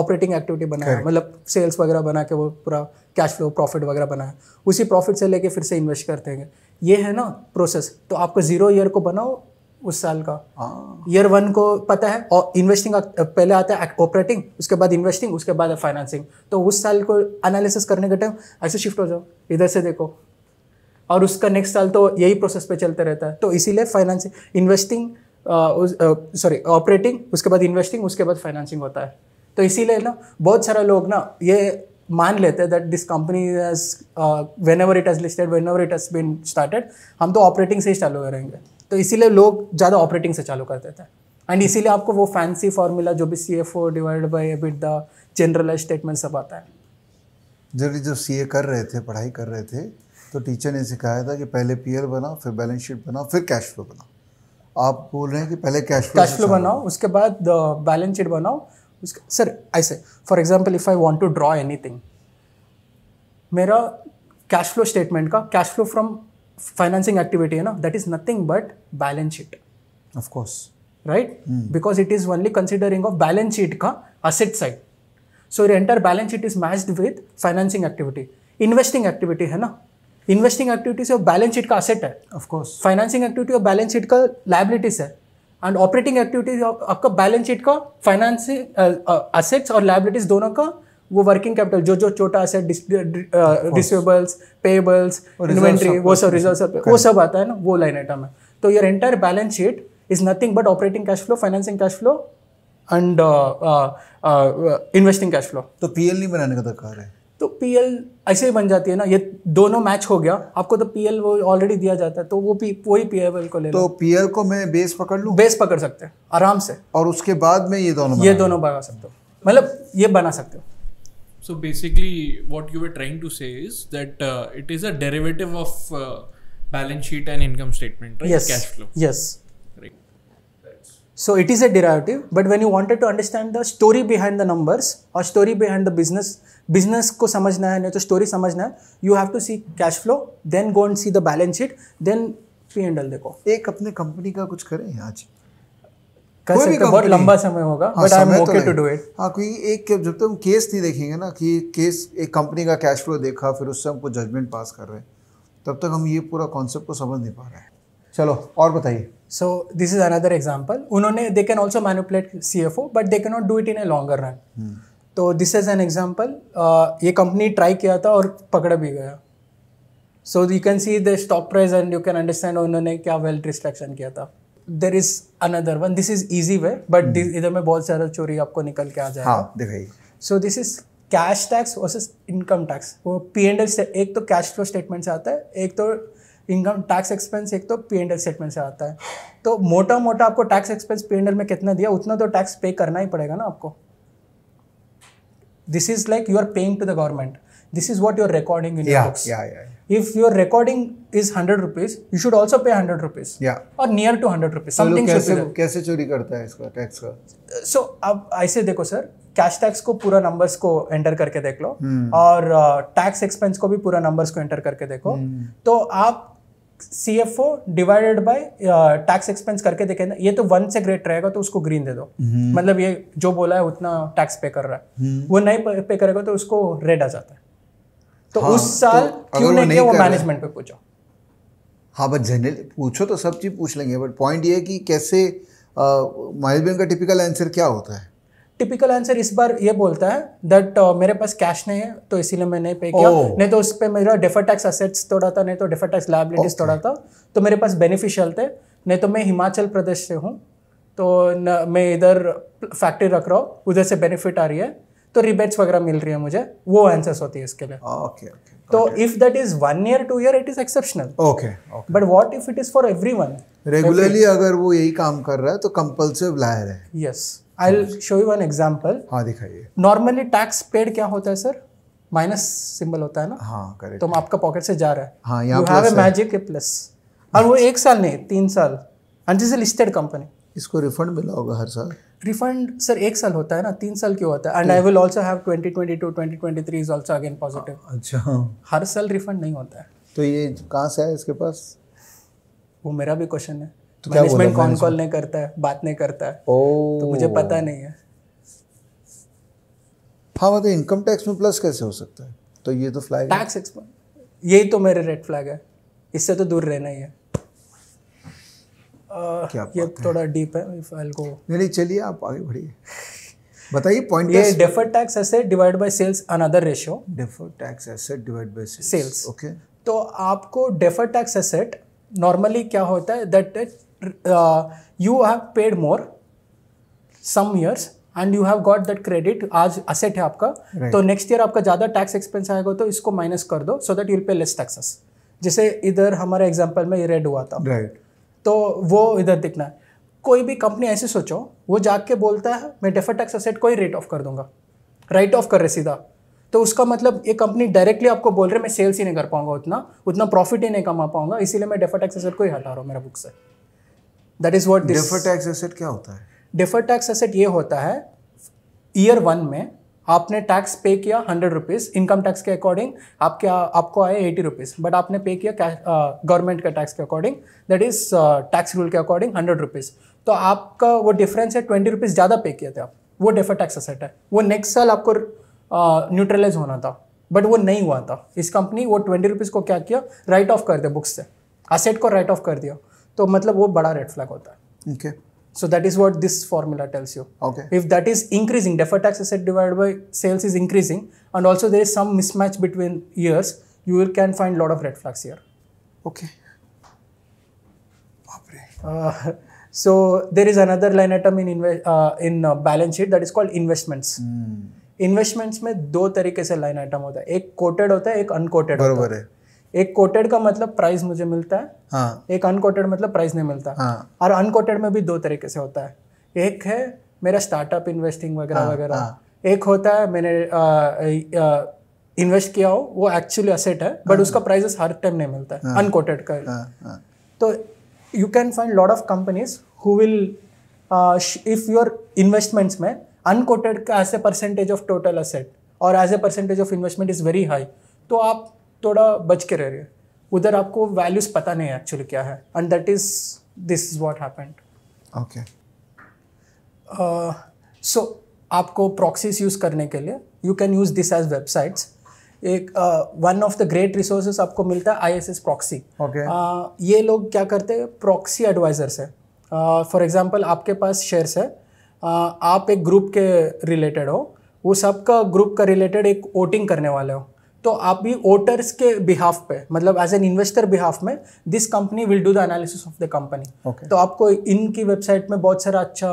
ऑपरेटिंग एक्टिविटी बनाया मतलब सेल्स वगैरह बना के वो पूरा कैश फ्लो प्रॉफिट वगैरह बनाया उसी प्रॉफिट से लेके फिर से इन्वेस्ट करते हैं ये है ना प्रोसेस तो आपको ज़ीरो ईयर को बनाओ उस साल का ईयर हाँ। वन को पता है और इन्वेस्टिंग पहले आता है ऑपरेटिंग उसके बाद इन्वेस्टिंग उसके बाद फाइनेंसिंग तो उस साल को एनालिसिस करने के टाइम ऐसे शिफ्ट हो जाओ इधर से देखो और उसका नेक्स्ट साल तो यही प्रोसेस पे चलते रहता है तो इसीलिए फाइनेंसिंग इन्वेस्टिंग सॉरी ऑपरेटिंग उसके बाद इन्वेस्टिंग उसके बाद फाइनेंसिंग होता है तो इसीलिए ना बहुत सारे लोग ना ये मान लेते हैं that this company whenever it has listed whenever it has been started हम तो ऑपरेटिंग से ही चालू करेंगे तो इसीलिए लोग ज़्यादा ऑपरेटिंग से चालू करते थे एंड इसीलिए आपको वो फैंसी फार्मूला जो भी C F O divide by EBIT the generalise statement सब आता है भी जब सी ए कर रहे थे पढ़ाई कर रहे थे तो टीचर ने सिखाया था कि पहले पी एल बनाओ फिर बैलेंस शीट बनाओ फिर कैश फ्लो बनाओ आप बोल रहे हैं कि पहले कैश कैश फ्लो बनाओ उसके बाद बैलेंस शीट बनाओ उसके सर ऐसे for example if I want to draw anything मेरा कैश फ्लो स्टेटमेंट का cash flow from financing activity, you know, that is nothing but balance sheet. Of course. Right? Mm. Because it is only considering of balance sheet ka asset side. So your entire balance sheet is matched with financing activity. Investing activity है ना investing activity से balance sheet का asset है of course financing activity और balance sheet का liabilities है and operating activities आपका balance sheet का फाइनेंसिंग असेट्स और लाइबिलिटीज दोनों का वो वर्किंग कैपिटल जो जो छोटा ऐसे रिसीवेबल्स पेबल्स इन्वेंट्री वो सब रिजर्व वो सब आता है ना वो लाइन आइटम है तो your entire balance sheet is nothing but operating cash flow financing cash flow and investing cash flow तो पीएल नहीं बनाने का दरकार तो है तो पीएल ऐसे ही बन जाती है ना ये दोनों मैच हो गया आपको तो पीएल वो ऑलरेडी दिया जाता है तो वो भी वही पीएल को ले तो पीएल को मैं बेस पकड़ लूँ बेस पकड़ सकते हैं आराम से और उसके बाद में ये दोनों ये दोनों बना सकते हो मतलब ये बना सकते हो So basically, what you were trying to say is that uh, it is a derivative of uh, balance sheet and income statement, right? Yes. Cash flow. Yes. Right. That's... So it is a derivative, but when you wanted to understand the story behind the numbers or story behind the business, ko को hai है नहीं तो story समझना है you have to see cash flow then go and see the balance sheet then P and dekho. एक अपने company का कुछ करें आज कर सकते तो बहुत लंबा समय होगा but I am okay to do it हाँ, तो हाँ क्योंकि एक जब तक केस नहीं देखेंगे ना कि केस एक कंपनी का कैश फ्लो देखा फिर उससे हमको जजमेंट पास कर रहे हैं तब तक हम ये पूरा कॉन्सेप्ट को समझ नहीं पा रहे हैं चलो और बताइए so this is another example उन्होंने they can also manipulate C F O but they can not do it in a longer run तो दिस इज एन एग्जाम्पल ये कंपनी ट्राई किया था और पकड़ा भी गया so you can see the stock price and you can understand उन्होंने क्या वेल्थ रिस्ट्रक्शन किया था there is another one this is easy way but इधर में बहुत सारा चोरी आपको निकल के आ जाएगा हाँ, so this is cash tax versus income tax वो पी एंड एल एक तो कैश फ्लो स्टेटमेंट से आता है एक तो इनकम टैक्स एक्सपेंस एक तो पी एंड एल स्टेटमेंट से आता है तो मोटा मोटा आपको tax expense P and L में कितना दिया उतना तो टैक्स पे करना ही पड़ेगा ना आपको this is like you are paying to the government this is what your recording in books if your recording is 100 rupees you should also pay 100 rupees yeah or near to 100 rupees something कैसे, should be there. कैसे चोरी करता है इसका tax का सो अब ऐसे देखो सर कैश टैक्स को पूरा नंबर्स को एंटर करके देख लो hmm. और टैक्स uh, एक्सपेंस को भी पूरा नंबर्स को एंटर करके देखो hmm. तो आप C F O divided by tax expense करके देखे ना ये तो वन से ग्रेट रहेगा तो उसको ग्रीन दे दो हम्म। मतलब ये जो बोला है उतना टैक्स पे कर रहा है वो नहीं पे करेगा तो उसको रेड आ जाता है तो हाँ, उस तो साल तो क्यों नहीं किया वो मैनेजमेंट पे पूछो हाँ बट जनरल पूछो तो सब चीज़ पूछ लेंगे बट पॉइंट ये है कि कैसे मैनेजमेंट का टिपिकल आंसर क्या होता है टिपिकल आंसर इस बार ये बोलता है दैट uh, मेरे पास कैश नहीं है तो इसीलिए मैं नहीं पे किया oh. नहीं तो उस पर मेरा डिफर टैक्स असेट्स थोड़ा था नहीं तो डिफर टैक्स लाइबिलिटीज okay. थोड़ा था तो मेरे पास बेनिफिशियल थे नहीं तो मैं हिमाचल प्रदेश से हूँ तो न, मैं इधर फैक्ट्री रख रहा हूँ उधर से बेनिफिट आ रही है तो रिबेट्स वगैरह मिल रही है मुझे वो आंसर्स होती है इसके लिए ओके तो if that is one year two year it is exceptional okay but what if it is for every one regularly अगर वो यही काम कर रहा है तो कंपल्सिव लायर है yes I show you one example हाँ दिखाइए नॉर्मली टैक्स पेड क्या होता है सर माइनस सिंबल होता है ना हाँ करेक्ट तो आपका पॉकेट से जा रहा है हाँ यहाँ have a magic A plus और वो एक साल नहीं तीन साल एंड दिस लिस्टेड कंपनी इसको रिफंड मिला होगा हर साल रिफंड सर एक साल होता है ना तीन साल क्यों होता है and I will also have 2022 2023 is also again positive अच्छा हाँ। हर साल रिफंड नहीं होता है तो ये कहाँ से है इसके पास वो मेरा भी क्वेश्चन है तो मैनेजमेंट कौन कॉल नहीं करता है बात नहीं करता है ओ तो मुझे पता नहीं है हाँ मतलब इनकम टैक्स में प्लस कैसे हो सकता है तो ये तो फ्लैग टैक्स यही तो मेरे रेड फ्लैग है इससे तो दूर रहना ही है ये थोड़ा डीप है इफ आई गो नहीं चलिए आप आगे बढ़िए बताइए पॉइंट ये deferred tax asset divide by sales another ratio deferred tax asset divide by sales okay तो आपको डेफर्ड टैक्स एसेट नॉर्मली क्या होता है that you have paid more some years and you have got that credit आज asset है आपका right. तो next year आपका ज़्यादा टैक्स एक्सपेंस आएगा तो इसको माइनस कर दो so that you will pay less taxes जैसे इधर हमारे एग्जाम्पल में ये रेड हुआ था राइट right. तो वो इधर दिखना है कोई भी कंपनी ऐसे सोचो वो जाके बोलता है मैं डेफर टैक्स असेट को ही रेट ऑफ कर दूंगा राइट ऑफ कर रहे सीधा तो उसका मतलब ये कंपनी डायरेक्टली आपको बोल रहे मैं सेल्स ही नहीं कर पाऊंगा उतना उतना प्रॉफिट ही नहीं कमा पाऊंगा इसीलिए मैं डेफर टैक्स असेट को ही हटा रहा हूँ मेरा बुक से that is what defer tax asset क्या होता है डेफर टैक्स असेट ये होता है ईयर वन में आपने टैक्स पे किया हंड्रेड रुपीज़ इनकम टैक्स के अकॉर्डिंग आपके आपको आए एटी रुपीज़ बट आपने पे किया गवर्नमेंट का टैक्स के according that is tax rule के अकॉर्डिंग हंड्रेड रुपीज़ तो आपका वो डिफरेंस है ट्वेंटी रुपीज़ ज़्यादा पे किया था वो डिफर टैक्स असेट है वो नेक्स्ट साल आपको न्यूट्रलाइज होना था बट वो नहीं हुआ था इस कंपनी वो ट्वेंटी रुपीज़ को क्या किया राइट ऑफ कर दिया बुक्स से असेट को राइट ऑफ कर दिया तो मतलब वो बड़ा रेड फ्लैग होता है okay okay. So that is what this formula tells you. Okay. If that is increasing, deferred tax asset divided by sales is increasing, and also there is some mismatch between years, you can find a lot of red flags here. Okay. Uh, so there is another line item in uh, in uh, balance sheet that is called investments. Hmm. Investments में दो तरीके से line item होता है एक quoted होता है एक unquoted. बरोबर है एक कोटेड का मतलब प्राइस मुझे मिलता है हाँ. एक अनकोटेड मतलब प्राइस नहीं मिलता हाँ. और अनकोटेड में भी दो तरीके से होता है एक है मेरा स्टार्टअप इन्वेस्टिंग वगैरह हाँ, वगैरह हाँ. एक होता है मैंने इन्वेस्ट किया हो वो एक्चुअली असेट है बट हाँ। उसका प्राइजेस हर टाइम नहीं मिलता है हाँ। अनकोटेड का हाँ, तो you can find lot of companies who will if your investments में अनकोटेड का as a percentage of total asset और as a percentage of investment is very high तो आप थोड़ा बच के रह रहे उधर आपको वैल्यूज पता नहीं है एक्चुअली क्या है and that is this is what happened okay so आपको प्रॉक्सीज यूज़ करने के लिए you can use this as websites एक one of the great resources आपको मिलता है आई एस एस प्रॉक्सी ये लोग क्या करते हैं प्रॉक्सी एडवाइजर्स है फॉर uh, एग्जाम्पल आपके पास शेयर्स है uh, आप एक ग्रुप के रिलेटेड हो वो सबका ग्रुप का रिलेटेड एक वोटिंग करने वाले हो तो आप भी वोटर्स के बिहाफ पे मतलब एज एन इन्वेस्टर बिहाफ में this company will do the analysis of the company तो आपको इनकी वेबसाइट में बहुत सारा अच्छा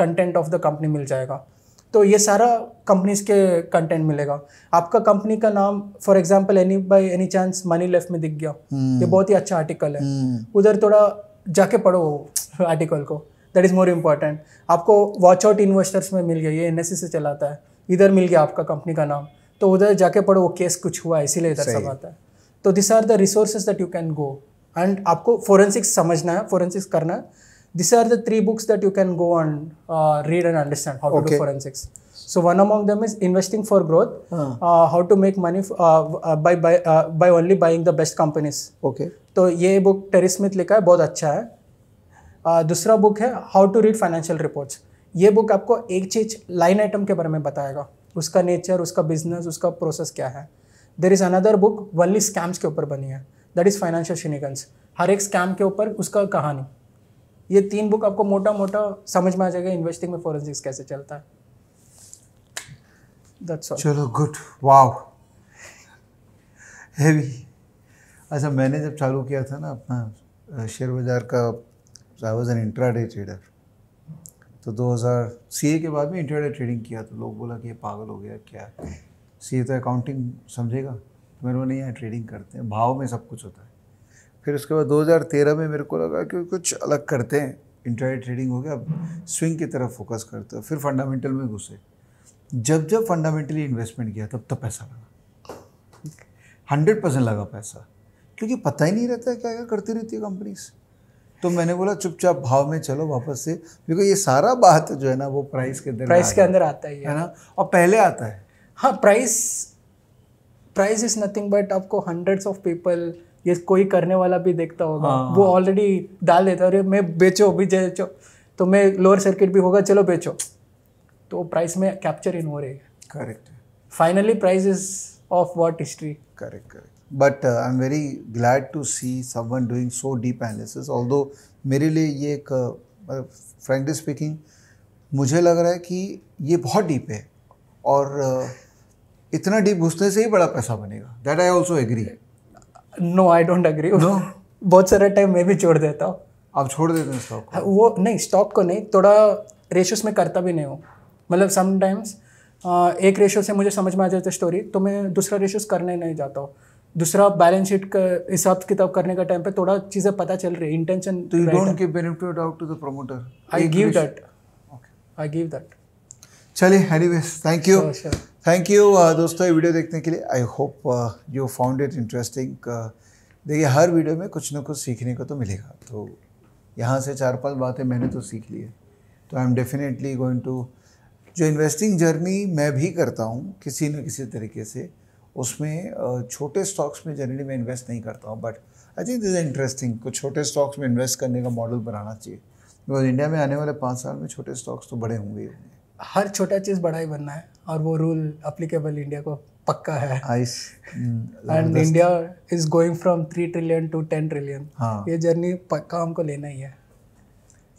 कंटेंट ऑफ द कंपनी मिल जाएगा तो ये सारा कंपनीज के कंटेंट मिलेगा आपका कंपनी का नाम for example any by any chance money left में दिख गया hmm. ये हम्म। बहुत ही अच्छा आर्टिकल है hmm. उधर थोड़ा जाके पढ़ो आर्टिकल को दैट इज़ मोर इम्पॉर्टेंट आपको वॉच आउट इन्वेस्टर्स में मिल गया ये एन e से चलाता है इधर मिल गया आपका कंपनी का नाम तो उधर जाके पढ़ो वो केस कुछ हुआ इसीलिए इधर सब आता है तो this are the resources that you can go and आपको फोरेंसिक्स समझना है फोरेंसिक्स करना है this are the three books that you can go and read and understand how to do forensics so one among them is investing for growth how to make money by only buying the best companies okay तो ये book terrace Smith लिखा है बहुत अच्छा है uh, दूसरा book है how to read financial reports ये बुक आपको एक चीज लाइन आइटम के बारे में बताएगा उसका नेचर उसका बिजनेस उसका प्रोसेस क्या है there is another book only scams के ऊपर बनी है दैट इज़ फाइनेंशियल शिनिगन्स हर एक स्कैम के ऊपर उसका कहानी ये तीन बुक आपको मोटा मोटा समझ में आ जाएगा इन्वेस्टिंग में फॉरेंसिक्स कैसे चलता है चलो गुड वाव हैवी अच्छा मैंने जब चालू किया था ना अपना शेयर बाज़ार का I was an intraday trader तो 2000 सीए के बाद में इंटरडे ट्रेडिंग किया तो लोग बोला कि ये पागल हो गया क्या सीए तो अकाउंटिंग समझेगा तो मेरे को नहीं यहाँ ट्रेडिंग करते हैं भाव में सब कुछ होता है फिर उसके बाद 2013 में मेरे को लगा कि कुछ अलग करते हैं इंटरडे ट्रेडिंग हो गया अब स्विंग की तरफ फोकस करते हो फिर फंडामेंटल में घुसे जब जब फंडामेंटली इन्वेस्टमेंट किया तब तब तो पैसा लगा हंड्रेड परसेंट लगा पैसा क्योंकि पता ही नहीं रहता है क्या क्या करती रहती है कंपनीज़ तो मैंने बोला चुपचाप भाव में चलो वापस से देखो ये सारा बात जो है ना वो प्राइस के अंदर प्राइस के अंदर आता ही है ना और पहले आता है हाँ price price is nothing but आपको हंड्रेड्स ऑफ पीपल ये कोई करने वाला भी देखता होगा हाँ। वो ऑलरेडी डाल देता है अरे मैं बेचो भी बेचो तो मैं लोअर सर्किट भी होगा चलो बेचो तो प्राइस में कैप्चर इन हो रही है correct finally price is of what history correct correct but I am very glad to see someone doing so deep analysis although मेरे लिए ये एक फ्रेंकली uh, स्पीकिंग uh, मुझे लग रहा है कि ये बहुत डीप है और uh, इतना डीप घुसने से ही बड़ा पैसा बनेगा that I also agree no I don't agree बहुत सारा टाइम मैं भी छोड़ देता हूँ आप छोड़ देते हैं स्टॉक हाँ, वो नहीं स्टॉक को नहीं थोड़ा रेशोस में करता भी नहीं हूँ मतलब समटाइम्स uh, एक रेशो से मुझे समझ में आ जाती है स्टोरी तो मैं दूसरा रेशोस करने नहीं जाता हूँ दूसरा बैलेंस शीट का हिसाब किताब करने का टाइम पे थोड़ा चीज़ें पता चल रही तो है intention I give that I give that चलिए anyways thank you thank you दोस्तों ये वीडियो देखने के लिए I hope you found it interesting देखिए हर वीडियो में कुछ ना कुछ सीखने को तो मिलेगा तो यहाँ से चार पांच बातें मैंने तो सीख ली है तो I am definitely going to जो इन्वेस्टिंग जर्नी मैं भी करता हूँ किसी न किसी तरीके से उसमें छोटे स्टॉक्स में जनरली मैं इन्वेस्ट नहीं करता हूँ but I think this interesting कुछ छोटे स्टॉक्स में इन्वेस्ट करने का मॉडल बनाना चाहिए बिकॉज इंडिया में आने वाले पाँच साल में छोटे स्टॉक्स तो बड़े होंगे हर छोटा चीज़ बड़ा ही बनना है और वो रूल अप्लीकेबल इंडिया को पक्का है and India is going from three trillion to ten trillion ये जर्नी पक्का हमको लेना ही है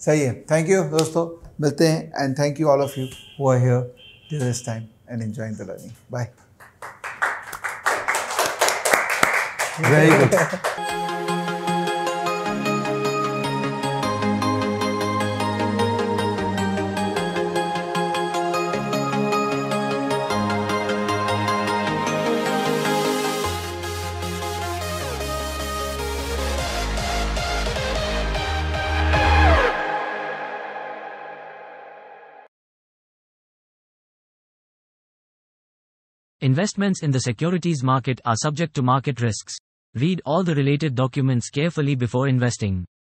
सही है थैंक यू दोस्तों मिलते हैं and thank you all of you who are here this time and enjoying the learning bye Veel goed. Investments in the securities market are subject to market risks. Read all the related documents carefully before investing.